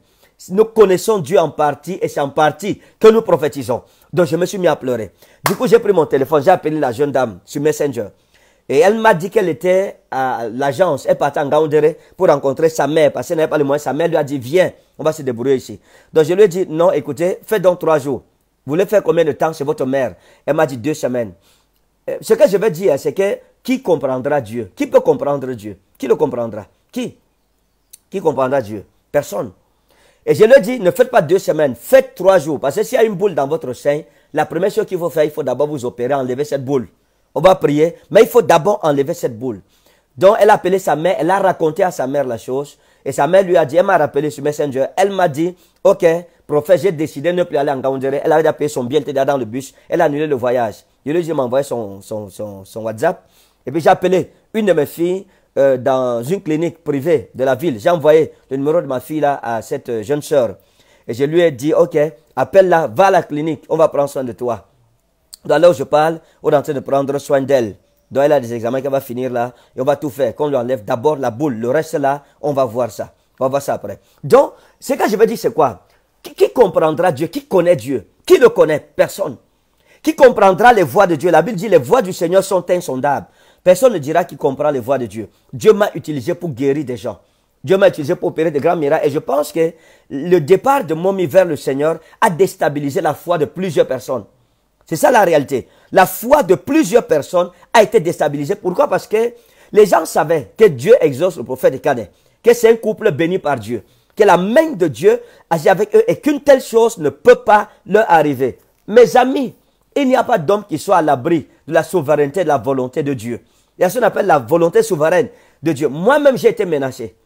Nous connaissons Dieu en partie et c'est en partie que nous prophétisons. Donc je me suis mis à pleurer. Du coup, j'ai pris mon téléphone, j'ai appelé la jeune dame sur Messenger. Et elle m'a dit qu'elle était à l'agence. Elle partait en Gaoundéré pour rencontrer sa mère parce qu'elle n'avait pas le moyen, Sa mère lui a dit Viens, on va se débrouiller ici. Donc je lui ai dit Non, écoutez, faites donc trois jours. Vous voulez faire combien de temps chez votre mère. Elle m'a dit Deux semaines. Euh, ce que je veux dire, c'est que qui comprendra Dieu Qui peut comprendre Dieu Qui le comprendra Qui Qui comprendra Dieu Personne. Et je le dis, ne faites pas deux semaines, faites trois jours. Parce que s'il y a une boule dans votre sein, la première chose qu'il faut faire, il faut d'abord vous opérer, enlever cette boule. On va prier, mais il faut d'abord enlever cette boule. Donc elle a appelé sa mère, elle a raconté à sa mère la chose. Et sa mère lui a dit, elle m'a rappelé ce Messenger, elle m'a dit, ok, prophète, j'ai décidé de ne plus aller en Gaoundéré. Elle avait appelé son bien elle était dans le bus, elle a annulé le voyage. Je lui ai envoyé son, son, son, son, WhatsApp. Et puis j'ai appelé une de mes filles euh, dans une clinique privée de la ville. J'ai envoyé le numéro de ma fille là à cette jeune soeur. Et je lui ai dit, OK, appelle-la, va à la clinique, on va prendre soin de toi. Donc là où je parle, on est en train de prendre soin d'elle. Donc elle a des examens qu'elle va finir là, et on va tout faire. Qu'on lui enlève d'abord la boule, le reste là, on va voir ça. On va voir ça après. Donc, ce que je veux dire, c'est quoi qui, comprendra Dieu Qui connaît Dieu Qui ne connaît Personne. Qui comprendra les voies de Dieu La Bible dit les voies du Seigneur sont insondables. Personne ne dira qui comprend les voies de Dieu. Dieu m'a utilisé pour guérir des gens. Dieu m'a utilisé pour opérer de grands miracles. Et je pense que le départ de Momi vers le Seigneur a déstabilisé la foi de plusieurs personnes. C'est ça la réalité. La foi de plusieurs personnes a été déstabilisée. Pourquoi Parce que les gens savaient que Dieu exauce le prophète de Cadet, que c'est un couple béni par Dieu, que la main de Dieu agit avec eux et qu'une telle chose ne peut pas leur arriver. Mes amis, il n'y a pas d'homme qui soit à l'abri de la souveraineté, de la volonté de Dieu. Il y a ce qu'on appelle la volonté souveraine de Dieu. Moi-même, j'ai été menacé.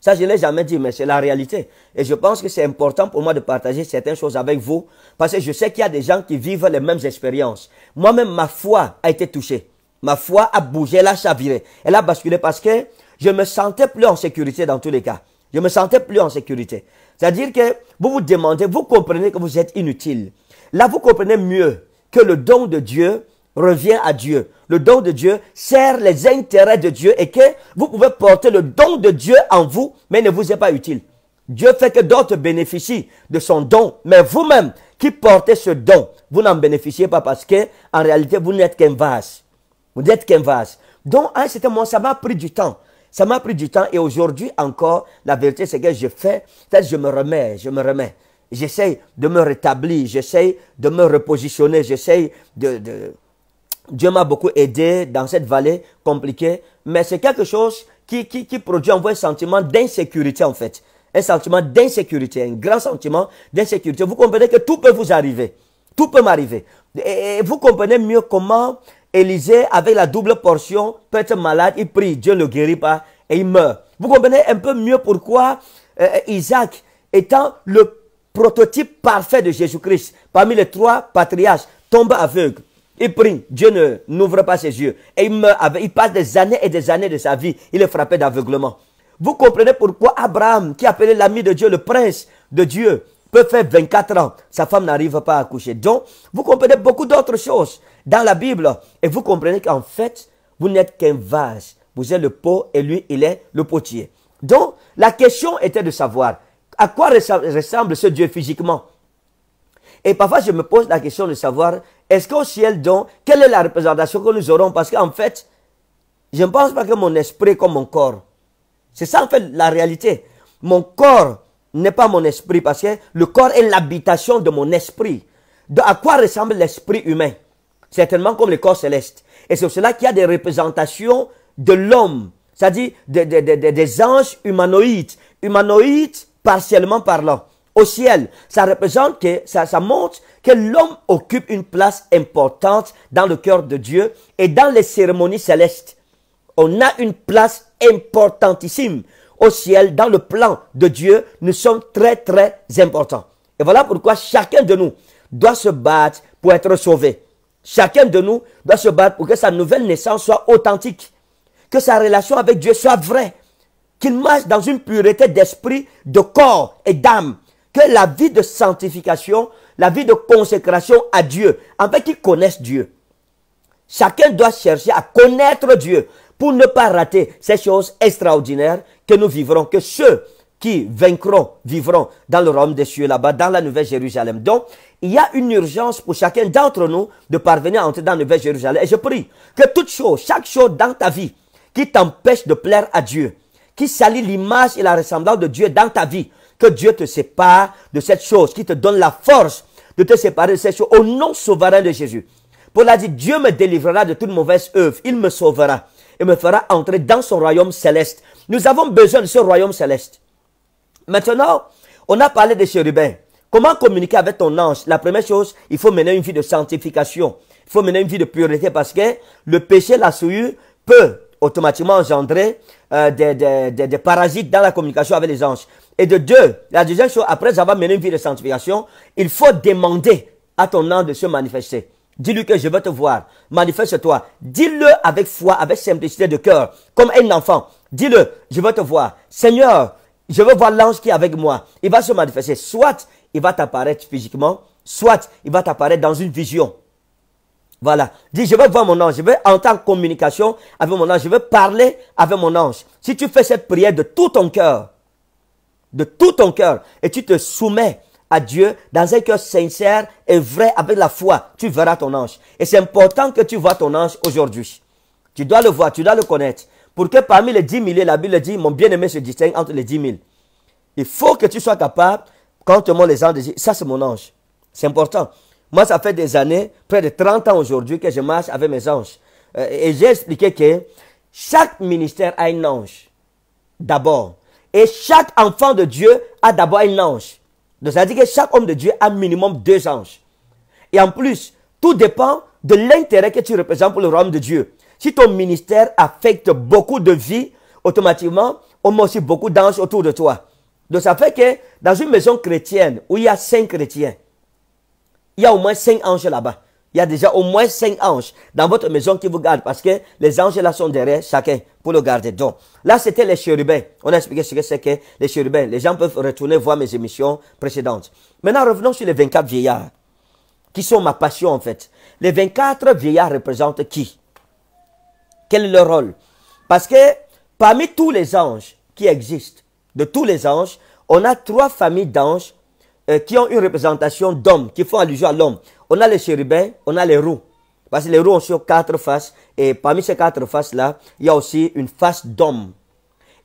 Ça, je ne l'ai jamais dit, mais c'est la réalité. Et je pense que c'est important pour moi de partager certaines choses avec vous, parce que je sais qu'il y a des gens qui vivent les mêmes expériences. Moi-même, ma foi a été touchée. Ma foi a bougé, elle a chaviré. Elle a basculé parce que je me sentais plus en sécurité dans tous les cas. Je me sentais plus en sécurité. C'est-à-dire que vous vous demandez, vous comprenez que vous êtes inutile. Là, vous comprenez mieux que le don de Dieu revient à Dieu. Le don de Dieu sert les intérêts de Dieu et que vous pouvez porter le don de Dieu en vous, mais ne vous est pas utile. Dieu fait que d'autres bénéficient de son don, mais vous-même qui portez ce don, vous n'en bénéficiez pas parce que en réalité vous n'êtes qu'un vase. Vous n'êtes qu'un vase. Donc à un certain moment, ça m'a pris du temps. Ça m'a pris du temps et aujourd'hui encore, la vérité c'est que je fais, je me remets, je me remets. J'essaye de me rétablir, j'essaye de me repositionner, j'essaye de, Dieu m'a beaucoup aidé dans cette vallée compliquée, mais c'est quelque chose qui, qui, produit en un sentiment d'insécurité en fait. Un sentiment d'insécurité, un grand sentiment d'insécurité. Vous comprenez que tout peut vous arriver. Tout peut m'arriver. Et vous comprenez mieux comment Élisée, avec la double portion, peut être malade, il prie, Dieu ne le guérit pas et il meurt. Vous comprenez un peu mieux pourquoi euh, Isaac, étant le prototype parfait de Jésus-Christ, parmi les trois patriarches, tombe aveugle. Il prie, Dieu ne n'ouvre pas ses yeux. Et il, meurt il passe des années et des années de sa vie, il est frappé d'aveuglement. Vous comprenez pourquoi Abraham, qui appelait l'ami de Dieu, le prince de Dieu, peut faire 24 ans, sa femme n'arrive pas à coucher... Donc, vous comprenez beaucoup d'autres choses dans la Bible. Et vous comprenez qu'en fait, vous n'êtes qu'un vase. Vous êtes le pot et lui, il est le potier. Donc, la question était de savoir, à quoi ressemble ce Dieu physiquement Et parfois, je me pose la question de savoir, est-ce qu'au ciel, donc, quelle est la représentation que nous aurons Parce qu'en fait, je ne pense pas que mon esprit comme mon corps. C'est ça, en fait, la réalité. Mon corps n'est pas mon esprit, parce que le corps est l'habitation de mon esprit. De à quoi ressemble l'esprit humain Certainement comme le corps céleste. Et c'est cela qu'il y a des représentations de l'homme, c'est-à-dire des, des anges humanoïdes. Humanoïdes partiellement parlant, au ciel. Ça représente que, ça, ça montre que l'homme occupe une place importante dans le cœur de Dieu et dans les cérémonies célestes. On a une place importantissime au ciel, dans le plan de Dieu. Nous sommes très, très importants. Et voilà pourquoi chacun de nous doit se battre pour être sauvé. Chacun de nous doit se battre pour que sa nouvelle naissance soit authentique, que sa relation avec Dieu soit vraie, Qu'ils marchent dans une pureté d'esprit, de corps et d'âme, que la vie de sanctification, la vie de consécration à Dieu, en fait qu'ils connaissent Dieu. Chacun doit chercher à connaître Dieu pour ne pas rater ces choses extraordinaires que nous vivrons, que ceux qui vaincront vivront dans le royaume des cieux là-bas, dans la Nouvelle Jérusalem. Donc, il y a une urgence pour chacun d'entre nous de parvenir à entrer dans la Nouvelle Jérusalem. Et je prie que toute chose, chaque chose dans ta vie qui t'empêche de plaire à Dieu, qui salit l'image et la ressemblance de Dieu dans ta vie. Que Dieu te sépare de cette chose, qui te donne la force de te séparer de cette chose au nom souverain de Jésus. Paul a dit, Dieu me délivrera de toute mauvaise œuvre, il me sauvera et me fera entrer dans son royaume céleste. Nous avons besoin de ce royaume céleste. Maintenant, on a parlé de chérubins. Comment communiquer avec ton ange La première chose, il faut mener une vie de sanctification. Il faut mener une vie de pureté parce que le péché, la souillure peut automatiquement engendrer euh, des, parasites dans la communication avec les anges. Et de deux, la deuxième chose, après avoir mené une vie de sanctification, il faut demander à ton ange de se manifester. Dis-lui que je veux te voir. Manifeste-toi. Dis-le avec foi, avec simplicité de cœur, comme un enfant. Dis-le, je veux te voir. Seigneur, je veux voir l'ange qui est avec moi. Il va se manifester. Soit il va t'apparaître physiquement, soit il va t'apparaître dans une vision. Voilà. Dis, je veux voir mon ange, je veux entrer communication avec mon ange, je veux parler avec mon ange. Si tu fais cette prière de tout ton cœur, de tout ton cœur, et tu te soumets à Dieu dans un cœur sincère et vrai avec la foi, tu verras ton ange. Et c'est important que tu vois ton ange aujourd'hui. Tu dois le voir, tu dois le connaître. Pour que parmi les dix milliers, la Bible dit, mon bien-aimé se distingue entre les dix mille. Il faut que tu sois capable, quand on te les anges, de dire, ça c'est mon ange. C'est important. Moi, ça fait des années, près de 30 ans aujourd'hui, que je marche avec mes anges. Euh, et j'ai expliqué que chaque ministère a un ange, d'abord. Et chaque enfant de Dieu a d'abord un ange. Donc, ça veut dire que chaque homme de Dieu a minimum deux anges. Et en plus, tout dépend de l'intérêt que tu représentes pour le royaume de Dieu. Si ton ministère affecte beaucoup de vies, automatiquement, on a aussi beaucoup d'anges autour de toi. Donc ça fait que dans une maison chrétienne où il y a cinq chrétiens, il y a au moins cinq anges là-bas. Il y a déjà au moins cinq anges dans votre maison qui vous gardent parce que les anges là sont derrière chacun pour le garder. Donc, là, c'était les chérubins. On a expliqué ce que c'est que les chérubins. Les gens peuvent retourner voir mes émissions précédentes. Maintenant, revenons sur les 24 vieillards qui sont ma passion en fait. Les 24 vieillards représentent qui Quel est leur rôle Parce que parmi tous les anges qui existent, de tous les anges, on a trois familles d'anges euh, qui ont une représentation d'homme, qui font allusion à l'homme. On a les chérubins, on a les roues. Parce que les roues ont sur quatre faces. Et parmi ces quatre faces-là, il y a aussi une face d'homme.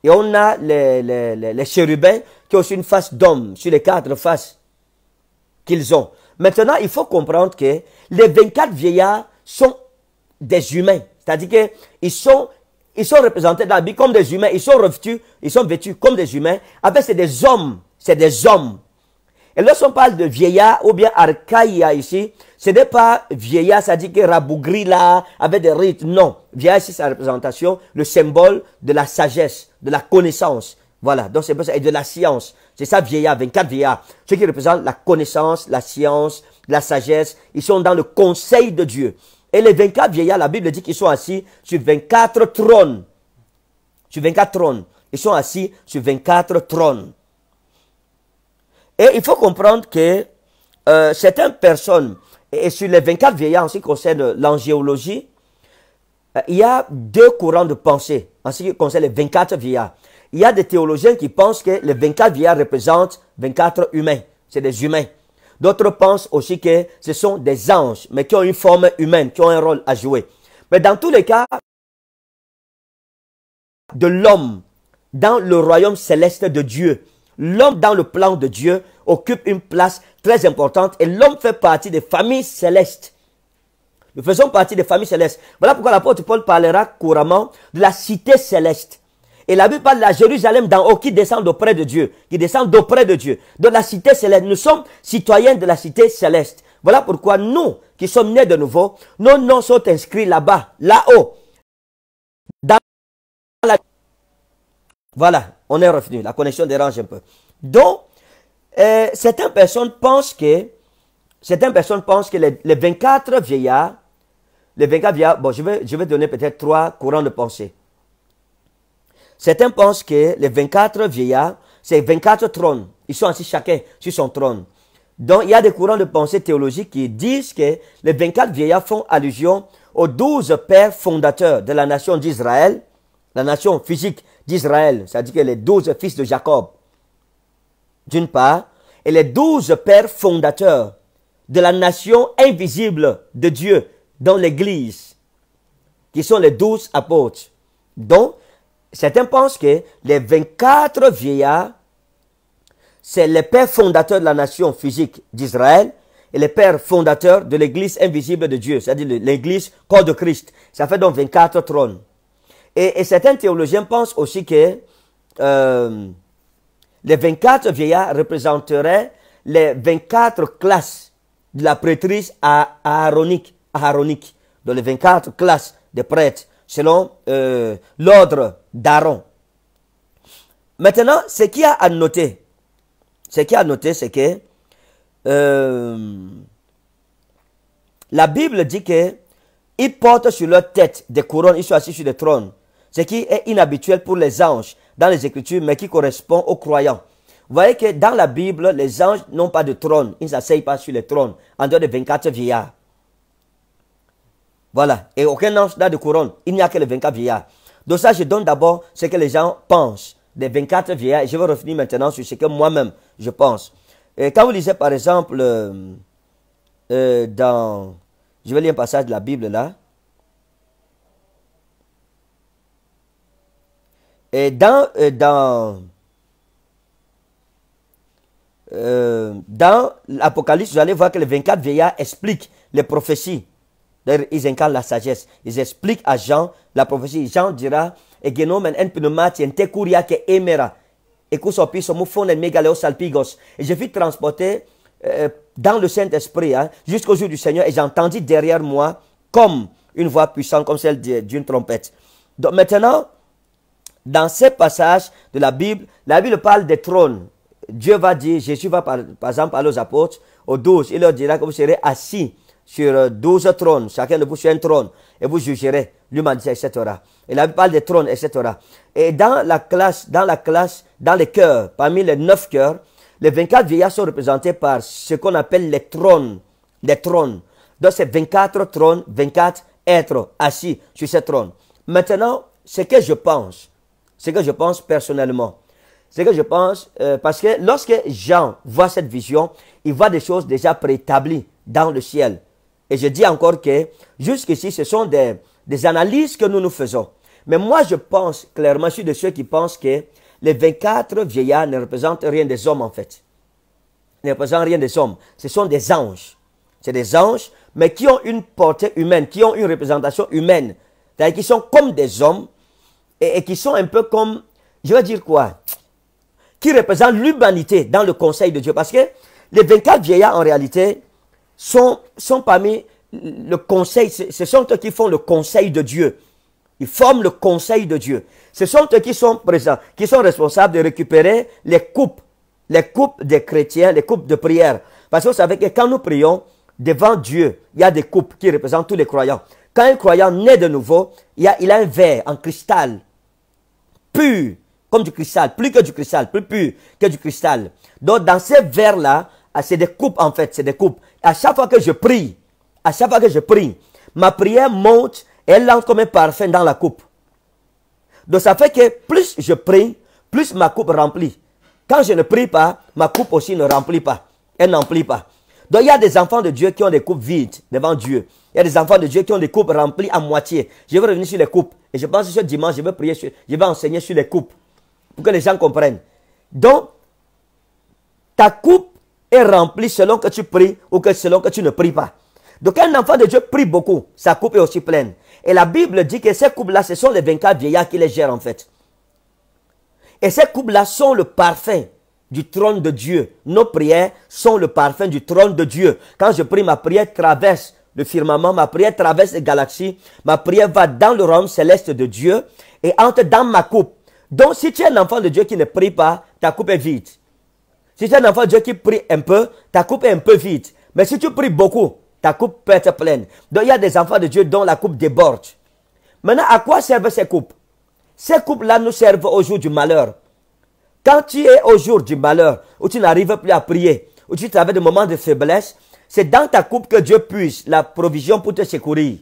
Et on a les, chérubins qui ont aussi une face d'homme sur les quatre faces qu'ils ont. Maintenant, il faut comprendre que les 24 vieillards sont des humains. C'est-à-dire qu'ils sont, ils sont représentés dans comme des humains. Ils sont revêtus, ils sont vêtus comme des humains. Après, c'est des hommes. C'est des hommes. Et lorsqu'on parle de vieillard ou bien archaïa ici, ce n'est pas vieillard, ça dit que rabougri là, avec des rites. Non. Vieillard c'est la représentation, le symbole de la sagesse, de la connaissance. Voilà. Donc c'est ça. Et de la science. C'est ça vieillard, 24 vieillards. Ceux qui représentent la connaissance, la science, la sagesse. Ils sont dans le conseil de Dieu. Et les 24 vieillards, la Bible dit qu'ils sont assis sur 24 trônes. Sur 24 trônes. Ils sont assis sur 24 trônes. Et il faut comprendre que euh, certaines personnes, et, sur les 24 vieillards en ce qui concerne l'angéologie, euh, il y a deux courants de pensée en ce qui concerne les 24 vieillards. Il y a des théologiens qui pensent que les 24 vieillards représentent 24 humains, c'est des humains. D'autres pensent aussi que ce sont des anges, mais qui ont une forme humaine, qui ont un rôle à jouer. Mais dans tous les cas, de l'homme dans le royaume céleste de Dieu, l'homme dans le plan de Dieu occupe une place très importante et l'homme fait partie des familles célestes. Nous faisons partie des familles célestes. Voilà pourquoi l'apôtre Paul parlera couramment de la cité céleste. Et la Bible parle de la Jérusalem d'en haut qui descend auprès de Dieu, qui descend d'auprès de Dieu, de la cité céleste. Nous sommes citoyens de la cité céleste. Voilà pourquoi nous, qui sommes nés de nouveau, nos noms sont inscrits là-bas, là-haut, voilà, on est revenu. La connexion dérange un peu. Donc, euh, certaines personnes pensent que, certaines personnes pensent que les, 24 vieillards, les 24 vieillards, bon, je vais, je vais donner peut-être trois courants de pensée. Certains pensent que les 24 vieillards, c'est 24 trônes. Ils sont assis chacun sur son trône. Donc, il y a des courants de pensée théologiques qui disent que les 24 vieillards font allusion aux douze pères fondateurs de la nation d'Israël, la nation physique d'Israël, c'est-à-dire que les douze fils de Jacob, d'une part, et les douze pères fondateurs de la nation invisible de Dieu dans l'Église, qui sont les douze apôtres. Donc, certains pensent que les 24 vieillards, c'est les pères fondateurs de la nation physique d'Israël et les pères fondateurs de l'Église invisible de Dieu, c'est-à-dire l'Église corps de Christ. Ça fait donc 24 trônes. Et, certains théologiens pensent aussi que euh, les 24 vieillards représenteraient les 24 classes de la prêtrise à aaronique, dans les 24 classes de prêtres, selon euh, l'ordre d'Aaron. Maintenant, ce qu'il y a à noter, ce qu'il a à c'est que euh, la Bible dit que ils portent sur leur tête des couronnes, ils sont assis sur des trônes ce qui est inhabituel pour les anges dans les Écritures, mais qui correspond aux croyants. Vous voyez que dans la Bible, les anges n'ont pas de trône. Ils ne s'asseyent pas sur les trônes, en dehors de 24 vieillards. Voilà. Et aucun ange n'a de couronne. Il n'y a que les 24 vieillards. Donc ça, je donne d'abord ce que les gens pensent des 24 vieillards. Je vais revenir maintenant sur ce que moi-même, je pense. Et quand vous lisez, par exemple, euh, euh, dans... Je vais lire un passage de la Bible, là. Et dans, euh, dans, euh, dans l'Apocalypse, vous allez voir que les 24 veillards expliquent les prophéties. ils incarnent la sagesse. Ils expliquent à Jean la prophétie. Jean dira, genomen en emera. Et je fus transporté euh, dans le Saint-Esprit hein, jusqu'au jour du Seigneur et j'entendis derrière moi comme une voix puissante, comme celle d'une trompette. Donc maintenant, dans ce passage de la Bible, la Bible parle des trônes. Dieu va dire, Jésus va par, exemple parler aux apôtres, aux douze, il leur dira que vous serez assis sur euh, douze trônes, chacun de vous sur un trône, et vous jugerez l'humanité, etc. Et la Bible parle des trônes, etc. Et dans la classe, dans la classe, dans les cœurs, parmi les neuf cœurs, les 24 vieillards sont représentés par ce qu'on appelle les trônes, les trônes. Donc c'est 24 trônes, 24 êtres assis sur ces trônes. Maintenant, ce que je pense, ce que je pense personnellement. Ce que je pense, euh, parce que lorsque Jean voit cette vision, il voit des choses déjà préétablies dans le ciel. Et je dis encore que jusqu'ici, ce sont des, des analyses que nous nous faisons. Mais moi, je pense clairement, je suis de ceux qui pensent que les 24 vieillards ne représentent rien des hommes, en fait. Ils ne représentent rien des hommes. Ce sont des anges. C'est des anges, mais qui ont une portée humaine, qui ont une représentation humaine. C'est-à-dire qu'ils sont comme des hommes, et, qui sont un peu comme, je vais dire quoi, qui représentent l'humanité dans le conseil de Dieu. Parce que les 24 vieillards, en réalité, sont, sont parmi le conseil, ce sont eux qui font le conseil de Dieu. Ils forment le conseil de Dieu. Ce sont eux qui sont présents, qui sont responsables de récupérer les coupes, les coupes des chrétiens, les coupes de prière. Parce que vous savez que quand nous prions devant Dieu, il y a des coupes qui représentent tous les croyants. Quand un croyant naît de nouveau, il, il a un verre en cristal pur, comme du cristal, plus que du cristal, plus pur que du cristal. Donc dans ces verres là ah, c'est des coupes en fait, c'est des coupes. À chaque fois que je prie, à chaque fois que je prie, ma prière monte elle entre comme un parfum dans la coupe. Donc ça fait que plus je prie, plus ma coupe remplit. Quand je ne prie pas, ma coupe aussi ne remplit pas. Elle n'emplit pas. Donc il y a des enfants de Dieu qui ont des coupes vides devant Dieu. Il y a des enfants de Dieu qui ont des coupes remplies à moitié. Je vais revenir sur les coupes. Et je pense que ce dimanche, je vais prier, je vais enseigner sur les coupes pour que les gens comprennent. Donc, ta coupe est remplie selon que tu pries ou que selon que tu ne pries pas. Donc, un enfant de Dieu prie beaucoup, sa coupe est aussi pleine. Et la Bible dit que ces coupes-là, ce sont les 24 vieillards qui les gèrent en fait. Et ces coupes-là sont le parfum du trône de Dieu. Nos prières sont le parfum du trône de Dieu. Quand je prie, ma prière traverse le firmament, ma prière traverse les galaxies, ma prière va dans le royaume céleste de Dieu et entre dans ma coupe. Donc si tu es un enfant de Dieu qui ne prie pas, ta coupe est vide. Si tu es un enfant de Dieu qui prie un peu, ta coupe est un peu vide. Mais si tu pries beaucoup, ta coupe peut être pleine. Donc il y a des enfants de Dieu dont la coupe déborde. Maintenant, à quoi servent ces coupes Ces coupes-là nous servent au jour du malheur. Quand tu es au jour du malheur, où tu n'arrives plus à prier, où tu traverses des moments de faiblesse, c'est dans ta coupe que Dieu puisse la provision pour te secourir.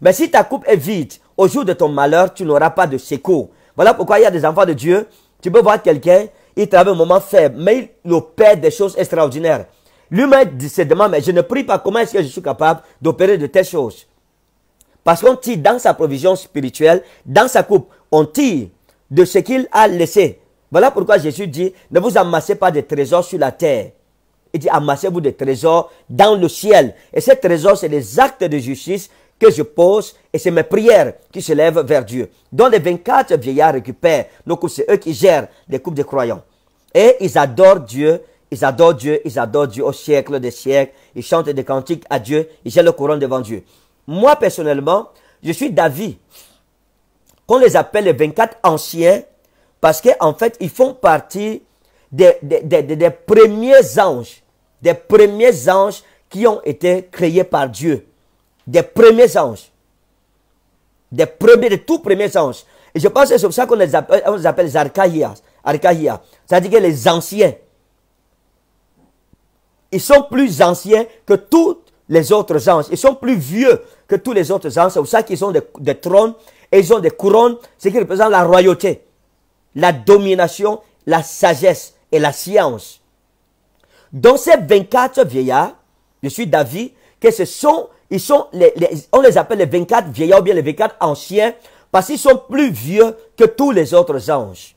Mais si ta coupe est vide, au jour de ton malheur, tu n'auras pas de secours. Voilà pourquoi il y a des enfants de Dieu. Tu peux voir quelqu'un, il travaille un moment faible, mais il opère des choses extraordinaires. Lui L'humain se demande, mais je ne prie pas, comment est-ce que je suis capable d'opérer de telles choses Parce qu'on tire dans sa provision spirituelle, dans sa coupe, on tire de ce qu'il a laissé. Voilà pourquoi Jésus dit, ne vous amassez pas de trésors sur la terre il dit, amassez-vous des trésors dans le ciel. Et ces trésors, c'est les actes de justice que je pose et c'est mes prières qui se lèvent vers Dieu. Dont les 24 vieillards récupèrent. Donc, c'est eux qui gèrent les coupes de croyants. Et ils adorent Dieu. Ils adorent Dieu, ils adorent Dieu au siècle des siècles. Ils chantent des cantiques à Dieu, ils gèrent le courant devant Dieu. Moi, personnellement, je suis d'avis qu'on les appelle les 24 anciens parce qu'en fait, ils font partie des, premiers anges des premiers anges qui ont été créés par Dieu. Des premiers anges. Des premiers, des tout premiers anges. Et je pense que c'est pour ça qu'on les appelle, on les appelle arcahias. C'est-à-dire que les anciens. Ils sont plus anciens que tous les autres anges. Ils sont plus vieux que tous les autres anges. C'est pour ça qu'ils ont des, trônes et ils ont des couronnes, ce qui représente la royauté, la domination, la sagesse et la science. Dans ces 24 vieillards, je suis d'avis que ce sont, ils sont les, on les appelle les 24 vieillards ou bien les 24 anciens parce qu'ils sont plus vieux que tous les autres anges.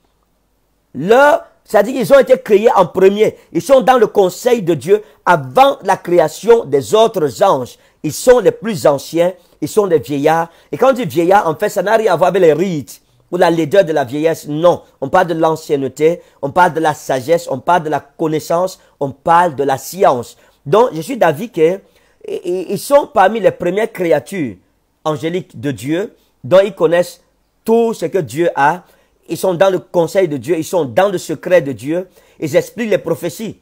Leur, c'est-à-dire qu'ils ont été créés en premier. Ils sont dans le conseil de Dieu avant la création des autres anges. Ils sont les plus anciens, ils sont les vieillards. Et quand on dit vieillard, en fait, ça n'a rien à voir avec les rites ou la laideur de la vieillesse. Non, on parle de l'ancienneté, on parle de la sagesse, on parle de la connaissance, on parle de la science. Donc, je suis d'avis que ils sont parmi les premières créatures angéliques de Dieu, dont ils connaissent tout ce que Dieu a. Ils sont dans le conseil de Dieu, ils sont dans le secret de Dieu. Ils expliquent les prophéties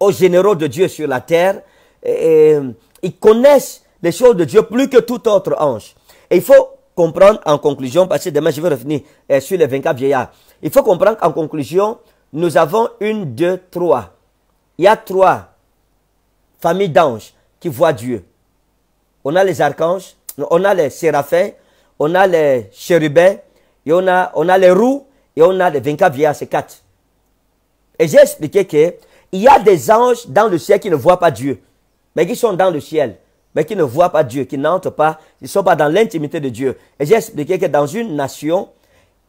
aux généraux de Dieu sur la terre. Et ils connaissent les choses de Dieu plus que tout autre ange. Et il faut comprendre en conclusion, parce que demain je vais revenir euh, sur les 24 vieillards. Il faut comprendre qu'en conclusion, nous avons une, deux, trois. Il y a trois familles d'anges qui voient Dieu. On a les archanges, on a les séraphins, on a les chérubins, on a, on a les roues, et on a les 24 vieillards, c'est quatre. Et j'ai expliqué que il y a des anges dans le ciel qui ne voient pas Dieu, mais qui sont dans le ciel mais qui ne voient pas Dieu, qui n'entrent pas, ils ne sont pas dans l'intimité de Dieu. Et j'ai expliqué que dans une nation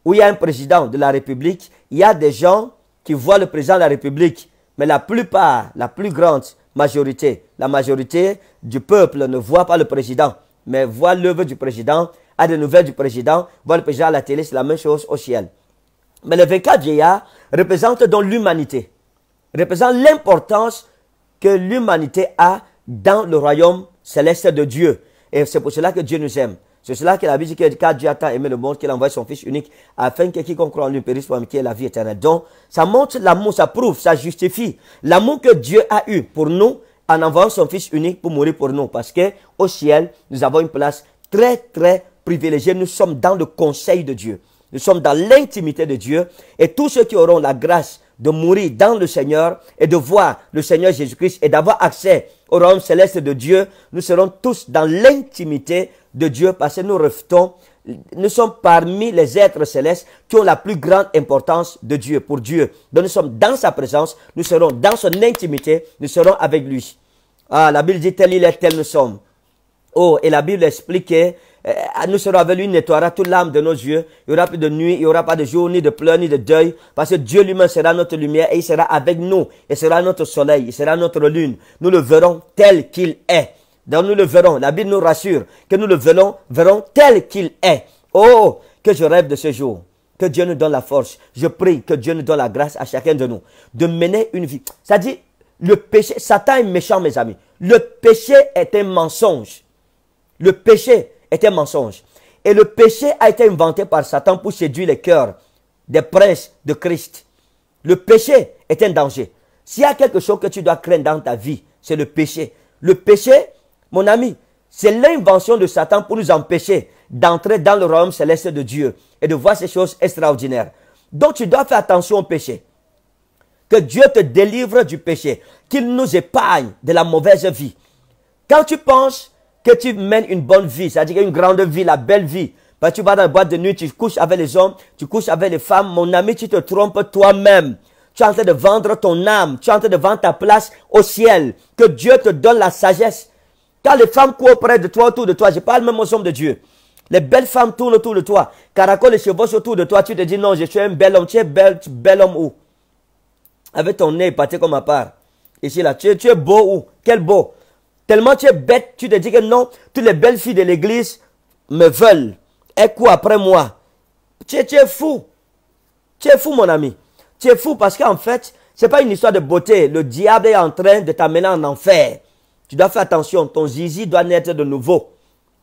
où il y a un président de la République, il y a des gens qui voient le président de la République, mais la plupart, la plus grande majorité, la majorité du peuple ne voit pas le président, mais voit l'œuvre du président, a des nouvelles du président, voit le président à la télé, c'est la même chose au ciel. Mais le 24 vieillard représente donc l'humanité, représente l'importance que l'humanité a dans le royaume céleste de Dieu. Et c'est pour cela que Dieu nous aime. C'est cela que la Bible dit que car Dieu a tant aimé le monde qu'il envoie son Fils unique afin que quiconque croit en lui périsse pour qu'il ait la vie éternelle. Donc, ça montre l'amour, ça prouve, ça justifie l'amour que Dieu a eu pour nous en envoyant son Fils unique pour mourir pour nous. Parce que au ciel, nous avons une place très, très privilégiée. Nous sommes dans le conseil de Dieu. Nous sommes dans l'intimité de Dieu. Et tous ceux qui auront la grâce de mourir dans le Seigneur et de voir le Seigneur Jésus-Christ et d'avoir accès au royaume céleste de Dieu, nous serons tous dans l'intimité de Dieu parce que nous refutons, nous sommes parmi les êtres célestes qui ont la plus grande importance de Dieu, pour Dieu. Donc nous sommes dans sa présence, nous serons dans son intimité, nous serons avec lui. Ah, la Bible dit tel il est, tel nous sommes. Oh, et la Bible explique euh, nous serons avec lui, nettoiera toute l'âme de nos yeux. Il n'y aura plus de nuit, il n'y aura pas de jour, ni de pleurs, ni de deuil. Parce que Dieu lui-même sera notre lumière et il sera avec nous. Il sera notre soleil, il sera notre lune. Nous le verrons tel qu'il est. Donc nous le verrons. La Bible nous rassure que nous le verrons, verrons tel qu'il est. Oh, que je rêve de ce jour. Que Dieu nous donne la force. Je prie que Dieu nous donne la grâce à chacun de nous de mener une vie. Ça dit, le péché, Satan est méchant, mes amis. Le péché est un mensonge. Le péché, est un mensonge. Et le péché a été inventé par Satan pour séduire les cœurs des princes de Christ. Le péché est un danger. S'il y a quelque chose que tu dois craindre dans ta vie, c'est le péché. Le péché, mon ami, c'est l'invention de Satan pour nous empêcher d'entrer dans le royaume céleste de Dieu et de voir ces choses extraordinaires. Donc tu dois faire attention au péché. Que Dieu te délivre du péché, qu'il nous épargne de la mauvaise vie. Quand tu penses que tu mènes une bonne vie, c'est-à-dire une grande vie, la belle vie. Parce bah, tu vas dans la boîte de nuit, tu couches avec les hommes, tu couches avec les femmes. Mon ami, tu te trompes toi-même. Tu es en train de vendre ton âme. Tu es en train de vendre ta place au ciel. Que Dieu te donne la sagesse. Quand les femmes courent auprès de toi, autour de toi, je parle même aux hommes de Dieu. Les belles femmes tournent autour de toi. Caracol et chevaux autour de toi. Tu te dis non, je suis un bel homme. Tu es bel, bel homme où Avec ton nez, parti comme à part. Ici, là, tu tu es beau où Quel beau Tellement tu es bête, tu te dis que non, toutes les belles filles de l'église me veulent. Et quoi après moi. Tu es, fou. Tu es fou, mon ami. Tu es fou parce qu'en fait, c'est pas une histoire de beauté. Le diable est en train de t'amener en enfer. Tu dois faire attention. Ton zizi doit naître de nouveau.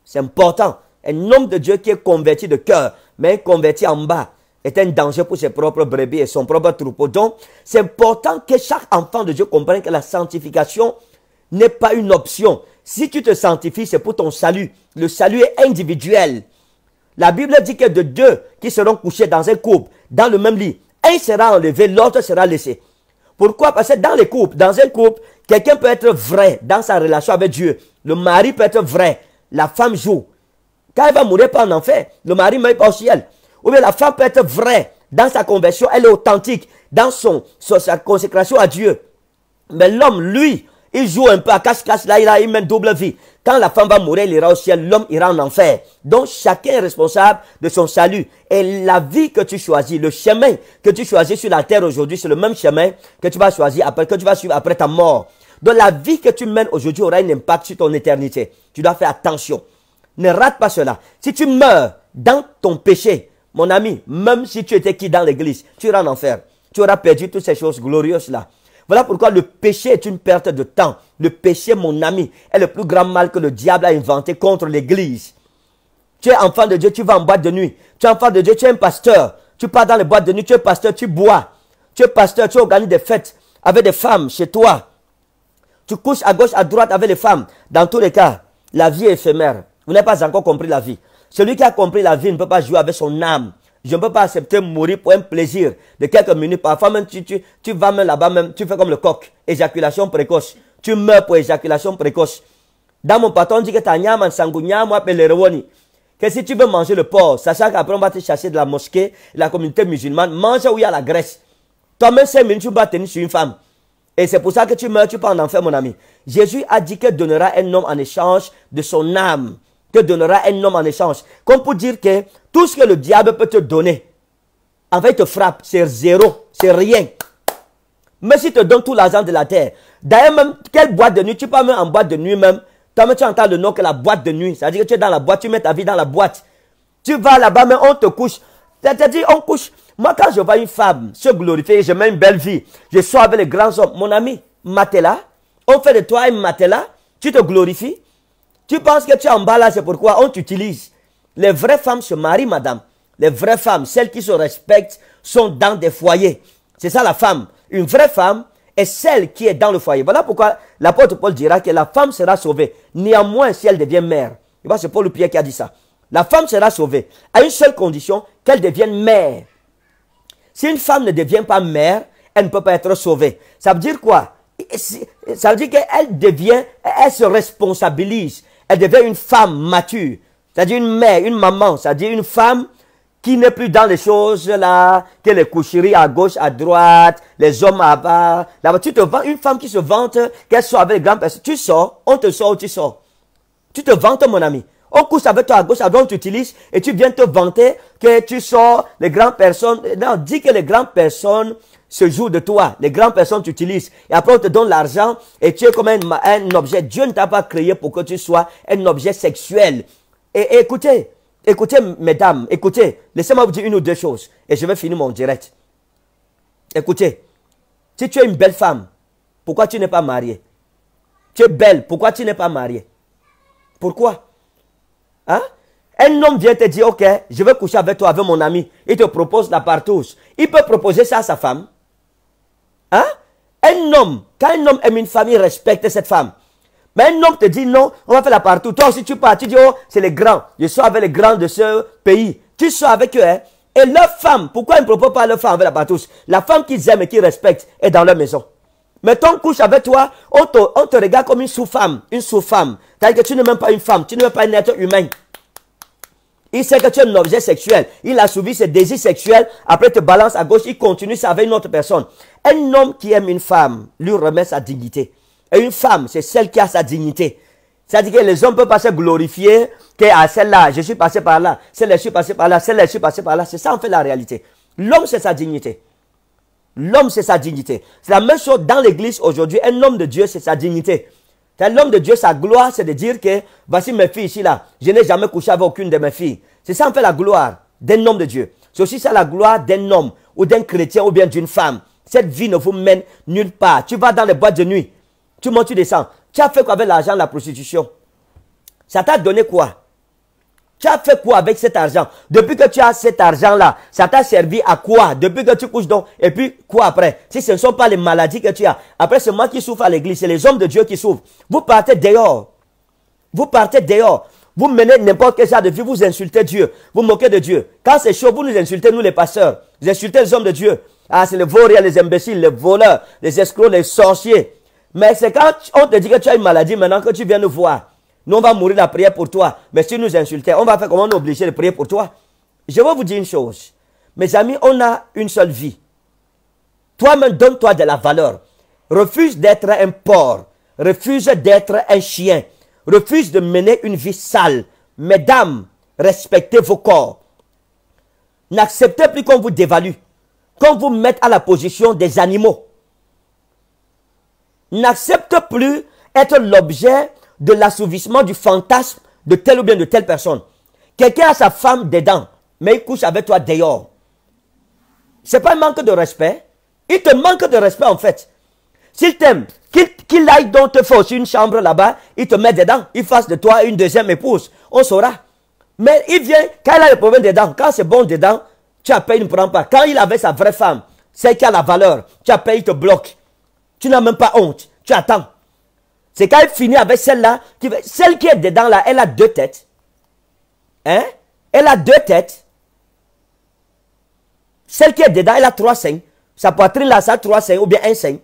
C'est important. Un homme de Dieu qui est converti de cœur, mais converti en bas, est un danger pour ses propres brebis et son propre troupeau. Donc, c'est important que chaque enfant de Dieu comprenne que la sanctification n'est pas une option. Si tu te sanctifies, c'est pour ton salut. Le salut est individuel. La Bible dit que de deux qui seront couchés dans un couple, dans le même lit, un sera enlevé, l'autre sera laissé. Pourquoi Parce que dans les couples, dans un couple, quelqu'un peut être vrai dans sa relation avec Dieu. Le mari peut être vrai. La femme joue. Quand elle va mourir pas en enfer, le mari meurt pas au ciel. Ou bien la femme peut être vraie dans sa conversion, elle est authentique dans son, sa consécration à Dieu. Mais l'homme, lui, il joue un peu à cache-cache, là, il a double vie. Quand la femme va mourir, elle ira au ciel, l'homme ira en enfer. Donc chacun est responsable de son salut. Et la vie que tu choisis, le chemin que tu choisis sur la terre aujourd'hui, c'est le même chemin que tu vas choisir après, que tu vas suivre après ta mort. Donc la vie que tu mènes aujourd'hui aura un impact sur ton éternité. Tu dois faire attention. Ne rate pas cela. Si tu meurs dans ton péché, mon ami, même si tu étais qui dans l'église, tu iras en enfer. Tu auras perdu toutes ces choses glorieuses là. Voilà pourquoi le péché est une perte de temps. Le péché, mon ami, est le plus grand mal que le diable a inventé contre l'Église. Tu es enfant de Dieu, tu vas en boîte de nuit. Tu es enfant de Dieu, tu es un pasteur. Tu pars dans les boîtes de nuit, tu es pasteur, tu bois. Tu es pasteur, tu organises des fêtes avec des femmes chez toi. Tu couches à gauche, à droite avec les femmes. Dans tous les cas, la vie est éphémère. Vous n'avez pas encore compris la vie. Celui qui a compris la vie ne peut pas jouer avec son âme. Je ne peux pas accepter mourir pour un plaisir de quelques minutes. Parfois tu, vas même là-bas même, tu fais comme le coq. Éjaculation précoce. Tu meurs pour éjaculation précoce. Dans mon patron, on dit que Que si tu veux manger le porc, sachant qu'après on va te chasser de la mosquée, la communauté musulmane, mange où il y a la graisse. Toi-même, 5 minutes, tu vas tenir sur une femme. Et c'est pour ça que tu meurs, tu pars en enfer, mon ami. Jésus a dit que donnera un homme en échange de son âme. Que donnera un homme en échange. Comme pour dire que tout ce que le diable peut te donner, avec te frappe, c'est zéro, c'est rien. Mais si te donne tout l'argent de la terre, d'ailleurs même, quelle boîte de nuit, tu parles même en boîte de nuit même, toi tu entends le nom que la boîte de nuit, c'est-à-dire que tu es dans la boîte, tu mets ta vie dans la boîte. Tu vas là-bas, mais on te couche. C'est-à-dire, on couche. Moi, quand je vois une femme se glorifier, je mets une belle vie, je suis avec les grands hommes, mon ami, Matela, on fait de toi un Matela, tu te glorifies. Tu penses que tu es en bas là, c'est pourquoi on t'utilise. Les vraies femmes se marient, madame. Les vraies femmes, celles qui se respectent, sont dans des foyers. C'est ça la femme. Une vraie femme est celle qui est dans le foyer. Voilà pourquoi l'apôtre Paul dira que la femme sera sauvée. Néanmoins, si elle devient mère. c'est Paul le Pierre qui a dit ça. La femme sera sauvée à une seule condition, qu'elle devienne mère. Si une femme ne devient pas mère, elle ne peut pas être sauvée. Ça veut dire quoi Ça veut dire qu'elle devient, elle se responsabilise. Elle devient une femme mature. C'est-à-dire une mère, une maman, c'est-à-dire une femme qui n'est plus dans les choses là, que les coucheries à gauche, à droite, les hommes à bas. là tu te vends, une femme qui se vante, qu'elle soit avec les grandes personnes. Tu sors, on te sort, tu sors. Tu te vantes, mon ami. On couche avec toi à gauche, à droite, tu utilises et tu viens te vanter que tu sors les grandes personnes. Non, dis que les grandes personnes se jouent de toi. Les grandes personnes t'utilisent. Et après, on te donne l'argent et tu es comme un objet. Dieu ne t'a pas créé pour que tu sois un objet sexuel. Et, écoutez, écoutez, mesdames, écoutez, laissez-moi vous dire une ou deux choses et je vais finir mon direct. Écoutez, si tu es une belle femme, pourquoi tu n'es pas mariée Tu es belle, pourquoi tu n'es pas mariée Pourquoi hein? un homme vient te dire, ok, je vais coucher avec toi, avec mon ami. Il te propose la partouche. Il peut proposer ça à sa femme. Hein? Un homme, quand un homme aime une femme, il respecte cette femme. Mais un homme te dit non, on va faire la partout. Toi aussi, tu pars, tu dis, oh, c'est les grands. Je suis avec les grands de ce pays. Tu sois avec eux, hein. Et leur femme, pourquoi ils ne proposent pas leur femme avec la partout? La femme qu'ils aiment et qu'ils respectent est dans leur maison. Mais ton couche avec toi, on te, regarde comme une sous-femme, une sous-femme. que tu n'es même pas une femme, tu n'es même pas un être humain. Il sait que tu es un objet sexuel. Il a subi ses désirs sexuels. Après, il te balance à gauche. Il continue ça avec une autre personne. Un homme qui aime une femme lui remet sa dignité. Et une femme, c'est celle qui a sa dignité. C'est-à-dire que les hommes peuvent pas se glorifier que à ah, celle-là, je suis passé par là, celle-là, je suis passé par là, celle-là, je suis passé par là. C'est ça, en fait, la réalité. L'homme, c'est sa dignité. L'homme, c'est sa dignité. C'est la même chose dans l'église aujourd'hui. Un homme de Dieu, c'est sa dignité. Un homme de Dieu, sa gloire, c'est de dire que voici mes filles ici là. Je n'ai jamais couché avec aucune de mes filles. C'est ça en fait la gloire d'un homme de Dieu. C'est aussi ça la gloire d'un homme ou d'un chrétien ou bien d'une femme. Cette vie ne vous mène nulle part. Tu vas dans les boîtes de nuit. Tu montes, tu descends. Tu as fait quoi avec l'argent, de la prostitution Ça t'a donné quoi Tu as fait quoi avec cet argent Depuis que tu as cet argent-là, ça t'a servi à quoi Depuis que tu couches donc, et puis quoi après Si ce ne sont pas les maladies que tu as, après c'est moi qui souffre à l'église, c'est les hommes de Dieu qui souffrent. Vous partez dehors. Vous partez dehors. Vous menez n'importe quel genre de vie, vous insultez Dieu, vous moquez de Dieu. Quand c'est chaud, vous nous insultez, nous les pasteurs. Vous insultez les hommes de Dieu. Ah, c'est les vauriens, les imbéciles, les voleurs, les escrocs, les sorciers. Mais c'est quand on te dit que tu as une maladie maintenant que tu viens nous voir. Nous, on va mourir la prière pour toi. Mais si tu nous insultais, on va faire comment on est obligé de prier pour toi Je vais vous dire une chose. Mes amis, on a une seule vie. Toi-même, donne-toi de la valeur. Refuse d'être un porc. Refuse d'être un chien. Refuse de mener une vie sale. Mesdames, respectez vos corps. N'acceptez plus qu'on vous dévalue, qu'on vous mette à la position des animaux n'accepte plus être l'objet de l'assouvissement du fantasme de telle ou bien de telle personne. Quelqu'un a sa femme dedans, mais il couche avec toi dehors. n'est pas un manque de respect. Il te manque de respect en fait. S'il t'aime, qu'il aille donc te faire une chambre là-bas, il te met dedans, il fasse de toi une deuxième épouse. On saura. Mais il vient, quand il a le problème dedans, quand c'est bon dedans, tu appelles, il ne prend pas. Quand il avait sa vraie femme, celle qui a la valeur, tu appelles, il te bloque. Tu n'as même pas honte. Tu attends. C'est quand il finit avec celle-là, qui, celle qui est dedans là, elle a deux têtes. Hein? Elle a deux têtes. Celle qui est dedans, elle a trois seins. Sa poitrine là, ça a trois seins ou bien un sein.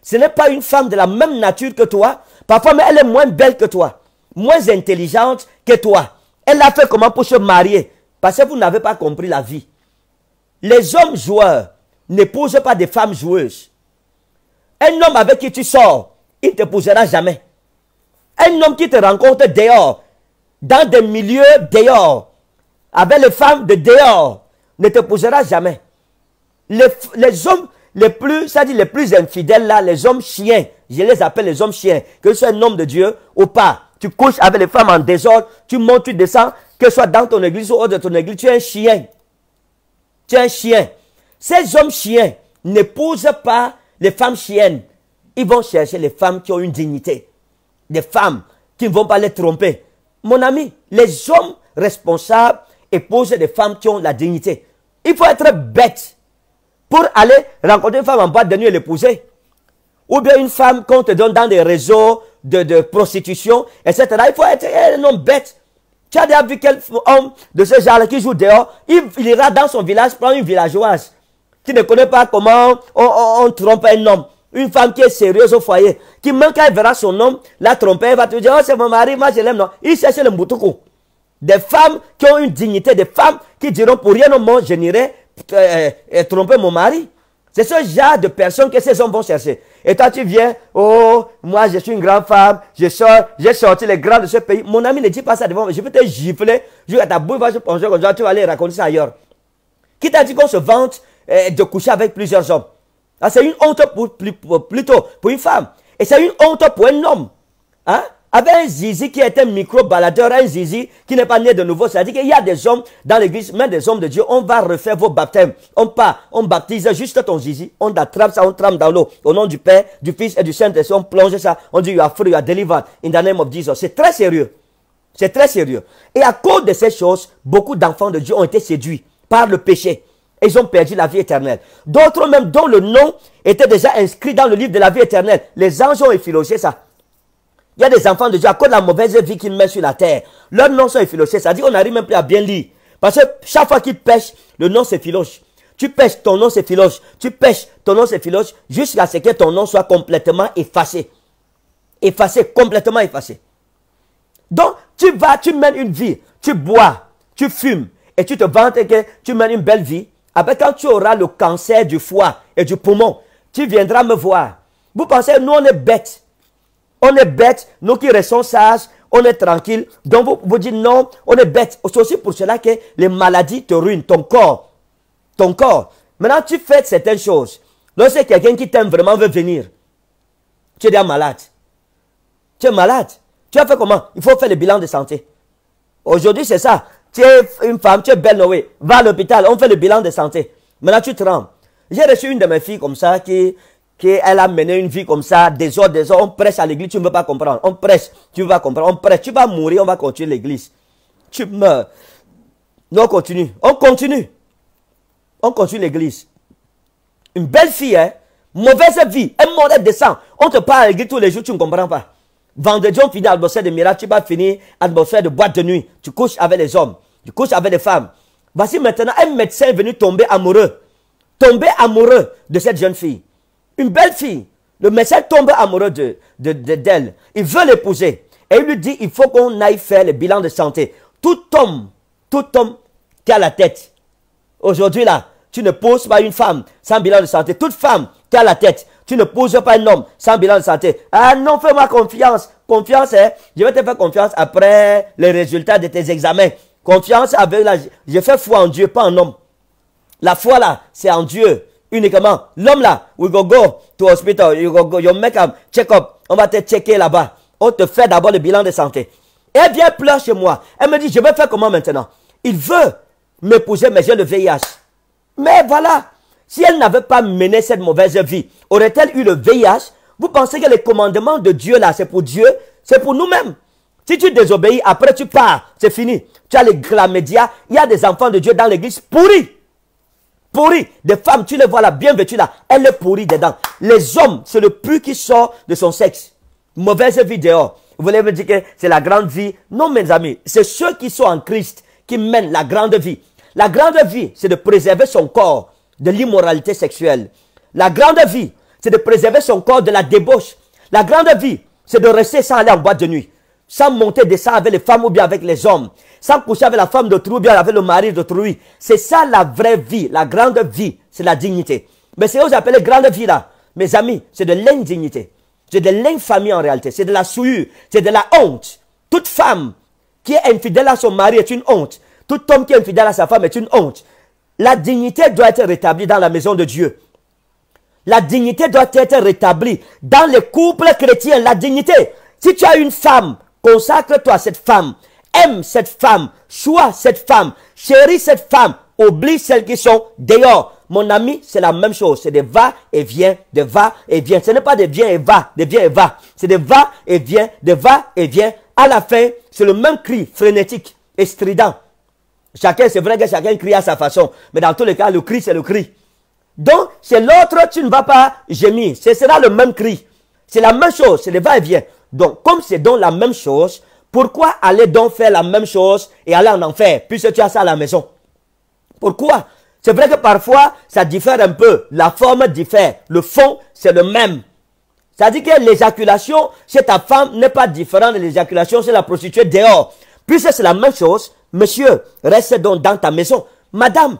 Ce n'est pas une femme de la même nature que toi. Parfois, mais elle est moins belle que toi. Moins intelligente que toi. Elle a fait comment pour se marier Parce que vous n'avez pas compris la vie. Les hommes joueurs n'épousent pas des femmes joueuses. Un homme avec qui tu sors, il ne t'épousera jamais. Un homme qui te rencontre dehors, dans des milieux dehors, avec les femmes de dehors, ne t'épousera jamais. Les, hommes les plus, ça dit les plus infidèles là, les hommes chiens, je les appelle les hommes chiens, que ce soit un homme de Dieu ou pas, tu couches avec les femmes en désordre, tu montes, tu descends, que ce soit dans ton église ou hors de ton église, tu es un chien. Tu es un chien. Ces hommes chiens n'épousent pas les femmes chiennes, ils vont chercher les femmes qui ont une dignité. Des femmes qui ne vont pas les tromper. Mon ami, les hommes responsables épousent des femmes qui ont la dignité. Il faut être bête pour aller rencontrer une femme en bas de nuit et l'épouser. Ou bien une femme qu'on te donne dans des réseaux de, prostitution, etc. Il faut être un homme bête. Tu as déjà vu quel homme de ce genre qui joue dehors, il, il ira dans son village prendre une villageoise. Qui ne connaît pas comment on, trompe un homme. Une femme qui est sérieuse au foyer, qui même quand elle verra son homme, la tromper, elle va te dire, oh c'est mon mari, moi je l'aime. Non, il cherche le moutoukou. Des femmes qui ont une dignité, des femmes qui diront pour rien au monde, je n'irai euh, euh, tromper mon mari. C'est ce genre de personnes que ces hommes vont chercher. Et toi tu viens, oh, moi je suis une grande femme, je sors, j'ai sorti les grands de ce pays. Mon ami ne dit pas ça devant moi, je vais te gifler, jusqu'à ta bouille, pencher tu vas aller raconter ça ailleurs. Qui t'a dit qu'on se vante de coucher avec plusieurs hommes. Ah, c'est une honte pour, plutôt pour une femme. Et c'est une honte pour un homme. Hein? Avec un zizi qui est un micro-baladeur, un zizi qui n'est pas né de nouveau. C'est-à-dire qu'il y a des hommes dans l'église, même des hommes de Dieu, on va refaire vos baptêmes. On part, on baptise juste ton zizi, on attrape ça, on trame dans l'eau. Au nom du Père, du Fils et du Saint-Esprit, on plonge ça, on dit, you are free, you are delivered in the name of Jesus. C'est très sérieux. C'est très sérieux. Et à cause de ces choses, beaucoup d'enfants de Dieu ont été séduits par le péché. Et ils ont perdu la vie éternelle. D'autres même dont le nom était déjà inscrit dans le livre de la vie éternelle. Les anges ont effiloché ça. Il y a des enfants de Dieu à de la mauvaise vie qu'ils mènent sur la terre. Leurs noms sont effilochés. Ça dit qu'on n'arrive même plus à bien lire. Parce que chaque fois qu'ils pêchent, le nom s'effiloche. Tu pêches, ton nom s'effiloche. Tu pêches, ton nom s'effiloche. Jusqu'à ce que ton nom soit complètement effacé. Effacé, complètement effacé. Donc, tu vas, tu mènes une vie. Tu bois, tu fumes. Et tu te vantes que tu mènes une belle vie. Après, ah ben, quand tu auras le cancer du foie et du poumon, tu viendras me voir. Vous pensez, nous on est bêtes. On est bêtes, nous qui restons sages, on est tranquille. Donc vous, vous dites non, on est bêtes. C'est aussi pour cela que les maladies te ruinent, ton corps. Ton corps. Maintenant tu fais certaines choses. Lorsque quelqu'un qui t'aime vraiment veut venir, tu es déjà malade. Tu es malade. Tu as fait comment Il faut faire le bilan de santé. Aujourd'hui c'est ça tu es une femme, tu es belle Noé, va à l'hôpital, on fait le bilan de santé. Maintenant, tu te rends. J'ai reçu une de mes filles comme ça qui, elle a mené une vie comme ça, des heures, des heures, on presse à l'église, tu ne veux pas comprendre. On presse, tu vas comprendre. On presse, tu vas mourir, on va continuer l'église. Tu meurs. Non, on continue. On continue. On continue l'église. Une belle fille, hein? Mauvaise vie. Un mauvais descend. On te parle à l'église tous les jours, tu ne comprends pas. Vendredi, on finit l'atmosphère de miracle, tu vas finir l'atmosphère de boîte de nuit. Tu couches avec les hommes. Du coup, j'avais des femmes. Voici maintenant un médecin venu tomber amoureux. Tomber amoureux de cette jeune fille. Une belle fille. Le médecin tombe amoureux d'elle. De, il veut l'épouser. Et il lui dit, il faut qu'on aille faire le bilan de santé. Tout homme, tout homme qui a la tête. Aujourd'hui là, tu ne poses pas une femme sans bilan de santé. Toute femme qui a la tête, tu ne poses pas un homme sans bilan de santé. Ah non, fais-moi confiance. Confiance, hein? je vais te faire confiance après les résultats de tes examens. Confiance avec la... J'ai fait foi en Dieu, pas en homme. La foi là, c'est en Dieu uniquement. L'homme là, we go go to hospital, you go go, you make a check-up. On va te checker là-bas. On te fait d'abord le bilan de santé. Elle vient pleurer chez moi. Elle me dit, je vais faire comment maintenant Il veut m'épouser, mais j'ai le VIH. Mais voilà, si elle n'avait pas mené cette mauvaise vie, aurait-elle eu le VIH Vous pensez que les commandements de Dieu là, c'est pour Dieu, c'est pour nous-mêmes. Si tu désobéis, après tu pars, c'est fini. Tu as les grands médias. il y a des enfants de Dieu dans l'église pourris. Pourris. Des femmes, tu les vois là, bien vêtues là, elles est pourrie dedans. Les hommes, c'est le plus qui sort de son sexe. Mauvaise vie dehors. Vous voulez me dire que c'est la grande vie Non, mes amis, c'est ceux qui sont en Christ qui mènent la grande vie. La grande vie, c'est de préserver son corps de l'immoralité sexuelle. La grande vie, c'est de préserver son corps de la débauche. La grande vie, c'est de rester sans aller en boîte de nuit sans monter de ça avec les femmes ou bien avec les hommes, sans coucher avec la femme d'autrui ou bien avec le mari d'autrui. C'est ça la vraie vie, la grande vie, c'est la dignité. Mais c'est ce que vous grande vie là, mes amis, c'est de l'indignité. C'est de l'infamie en réalité, c'est de la souillure, c'est de la honte. Toute femme qui est infidèle à son mari est une honte. Tout homme qui est infidèle à sa femme est une honte. La dignité doit être rétablie dans la maison de Dieu. La dignité doit être rétablie dans les couples chrétiens. La dignité. Si tu as une femme Consacre-toi à cette femme. Aime cette femme. Sois cette femme. Chéris cette femme. Oublie celles qui sont dehors. Mon ami, c'est la même chose. C'est des va et vient, de va et vient. Ce n'est pas de viens et va, des viens et va. C'est des va et vient, de va et vient. À la fin, c'est le même cri frénétique et strident. Chacun, c'est vrai que chacun crie à sa façon. Mais dans tous les cas, le cri, c'est le cri. Donc, c'est l'autre, tu ne vas pas gémir. Ce sera le même cri. C'est la même chose, c'est le va-et-vient. Donc, comme c'est donc la même chose, pourquoi aller donc faire la même chose et aller en enfer, puisque tu as ça à la maison Pourquoi C'est vrai que parfois, ça diffère un peu. La forme diffère. Le fond, c'est le même. Ça dit que l'éjaculation chez ta femme n'est pas différente de l'éjaculation chez la prostituée dehors. Puisque c'est la même chose, monsieur, reste donc dans ta maison. Madame,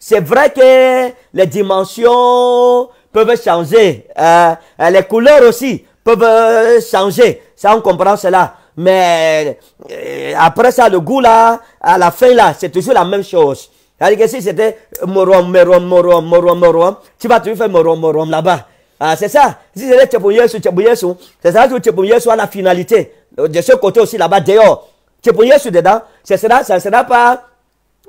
c'est vrai que les dimensions peuvent changer, hein, hein, les couleurs aussi peuvent changer. Ça, on comprend cela. Mais euh, après ça, le goût là, à la fin là, c'est toujours la même chose. C'est-à-dire que si c'était morom, morom, morom, morom, morom, tu vas toujours faire morom, morom là-bas. Ah, c'est ça. Si c'était tchepouyesu, tchepouyesu, c'est ça que tchepouyesu a la finalité. De ce côté aussi là-bas, dehors. Tchepouyesu dedans, ce sera, ça ne sera pas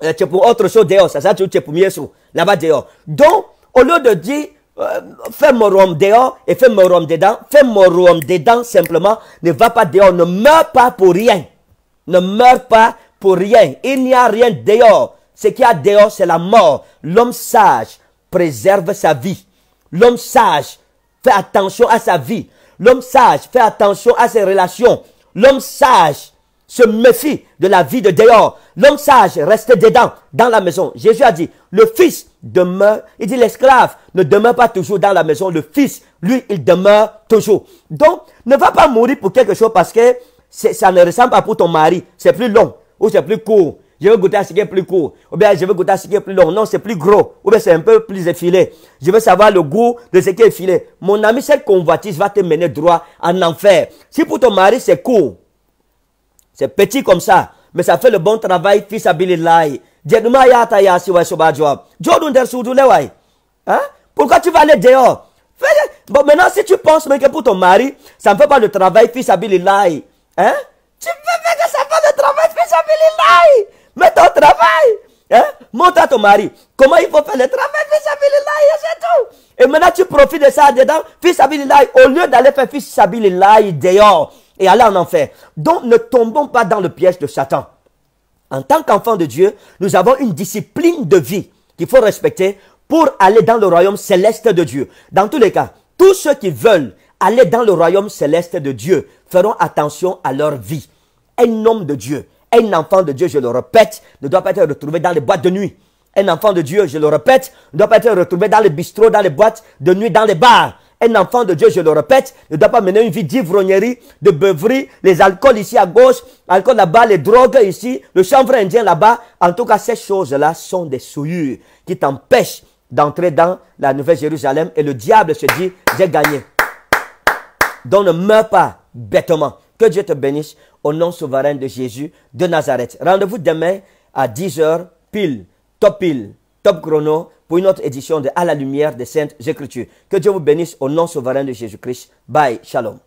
euh, autre chose dehors. Ça sera toujours tchepouyesu là-bas dehors. Donc, au lieu de dire euh, fais mon dehors et fais mon dedans. Fais mon dedans simplement. Ne va pas dehors. Ne meurs pas pour rien. Ne meurs pas pour rien. Il n'y a rien dehors. Ce qu'il y a dehors, c'est la mort. L'homme sage préserve sa vie. L'homme sage fait attention à sa vie. L'homme sage fait attention à ses relations. L'homme sage se méfie de la vie de dehors. L'homme sage reste dedans, dans la maison. Jésus a dit, le fils demeure, il dit l'esclave ne demeure pas toujours dans la maison, le fils, lui, il demeure toujours. Donc, ne va pas mourir pour quelque chose parce que ça ne ressemble pas pour ton mari, c'est plus long ou c'est plus court. Je veux goûter à ce qui est plus court. Ou bien je veux goûter à ce qui est plus long. Non, c'est plus gros. Ou bien c'est un peu plus effilé. Je veux savoir le goût de ce qui est effilé. Mon ami, cette convoitise va te mener droit en enfer. Si pour ton mari c'est court, c'est petit comme ça, mais ça fait le bon travail, fils Abilillahi. Dieduma yata Pourquoi tu vas aller dehors? maintenant, si tu penses que pour ton mari, ça ne fait pas le travail, fils Abilillahi. Hein? Tu veux que ça fasse le travail, fils Abilillahi. Mais ton travail, hein? Montre à ton mari comment il faut faire le travail, fils à c'est tout. Et maintenant, tu profites de ça dedans, fils Abilillahi, au lieu d'aller faire fils Abilillahi dehors et aller en enfer. Donc ne tombons pas dans le piège de Satan. En tant qu'enfant de Dieu, nous avons une discipline de vie qu'il faut respecter pour aller dans le royaume céleste de Dieu. Dans tous les cas, tous ceux qui veulent aller dans le royaume céleste de Dieu feront attention à leur vie. Un homme de Dieu, un enfant de Dieu, je le répète, ne doit pas être retrouvé dans les boîtes de nuit. Un enfant de Dieu, je le répète, ne doit pas être retrouvé dans les bistrots, dans les boîtes de nuit, dans les bars. Un enfant de Dieu, je le répète, ne doit pas mener une vie d'ivrognerie, de beuverie, les alcools ici à gauche, alcool là-bas, les drogues ici, le chanvre indien là-bas. En tout cas, ces choses-là sont des souillures qui t'empêchent d'entrer dans la Nouvelle Jérusalem. Et le diable se dit, j'ai gagné. Donc ne meurs pas bêtement. Que Dieu te bénisse au nom souverain de Jésus de Nazareth. Rendez-vous demain à 10h pile, top pile, top chrono pour une autre édition de À la lumière des Saintes Écritures. Que Dieu vous bénisse au nom souverain de Jésus-Christ. Bye, shalom.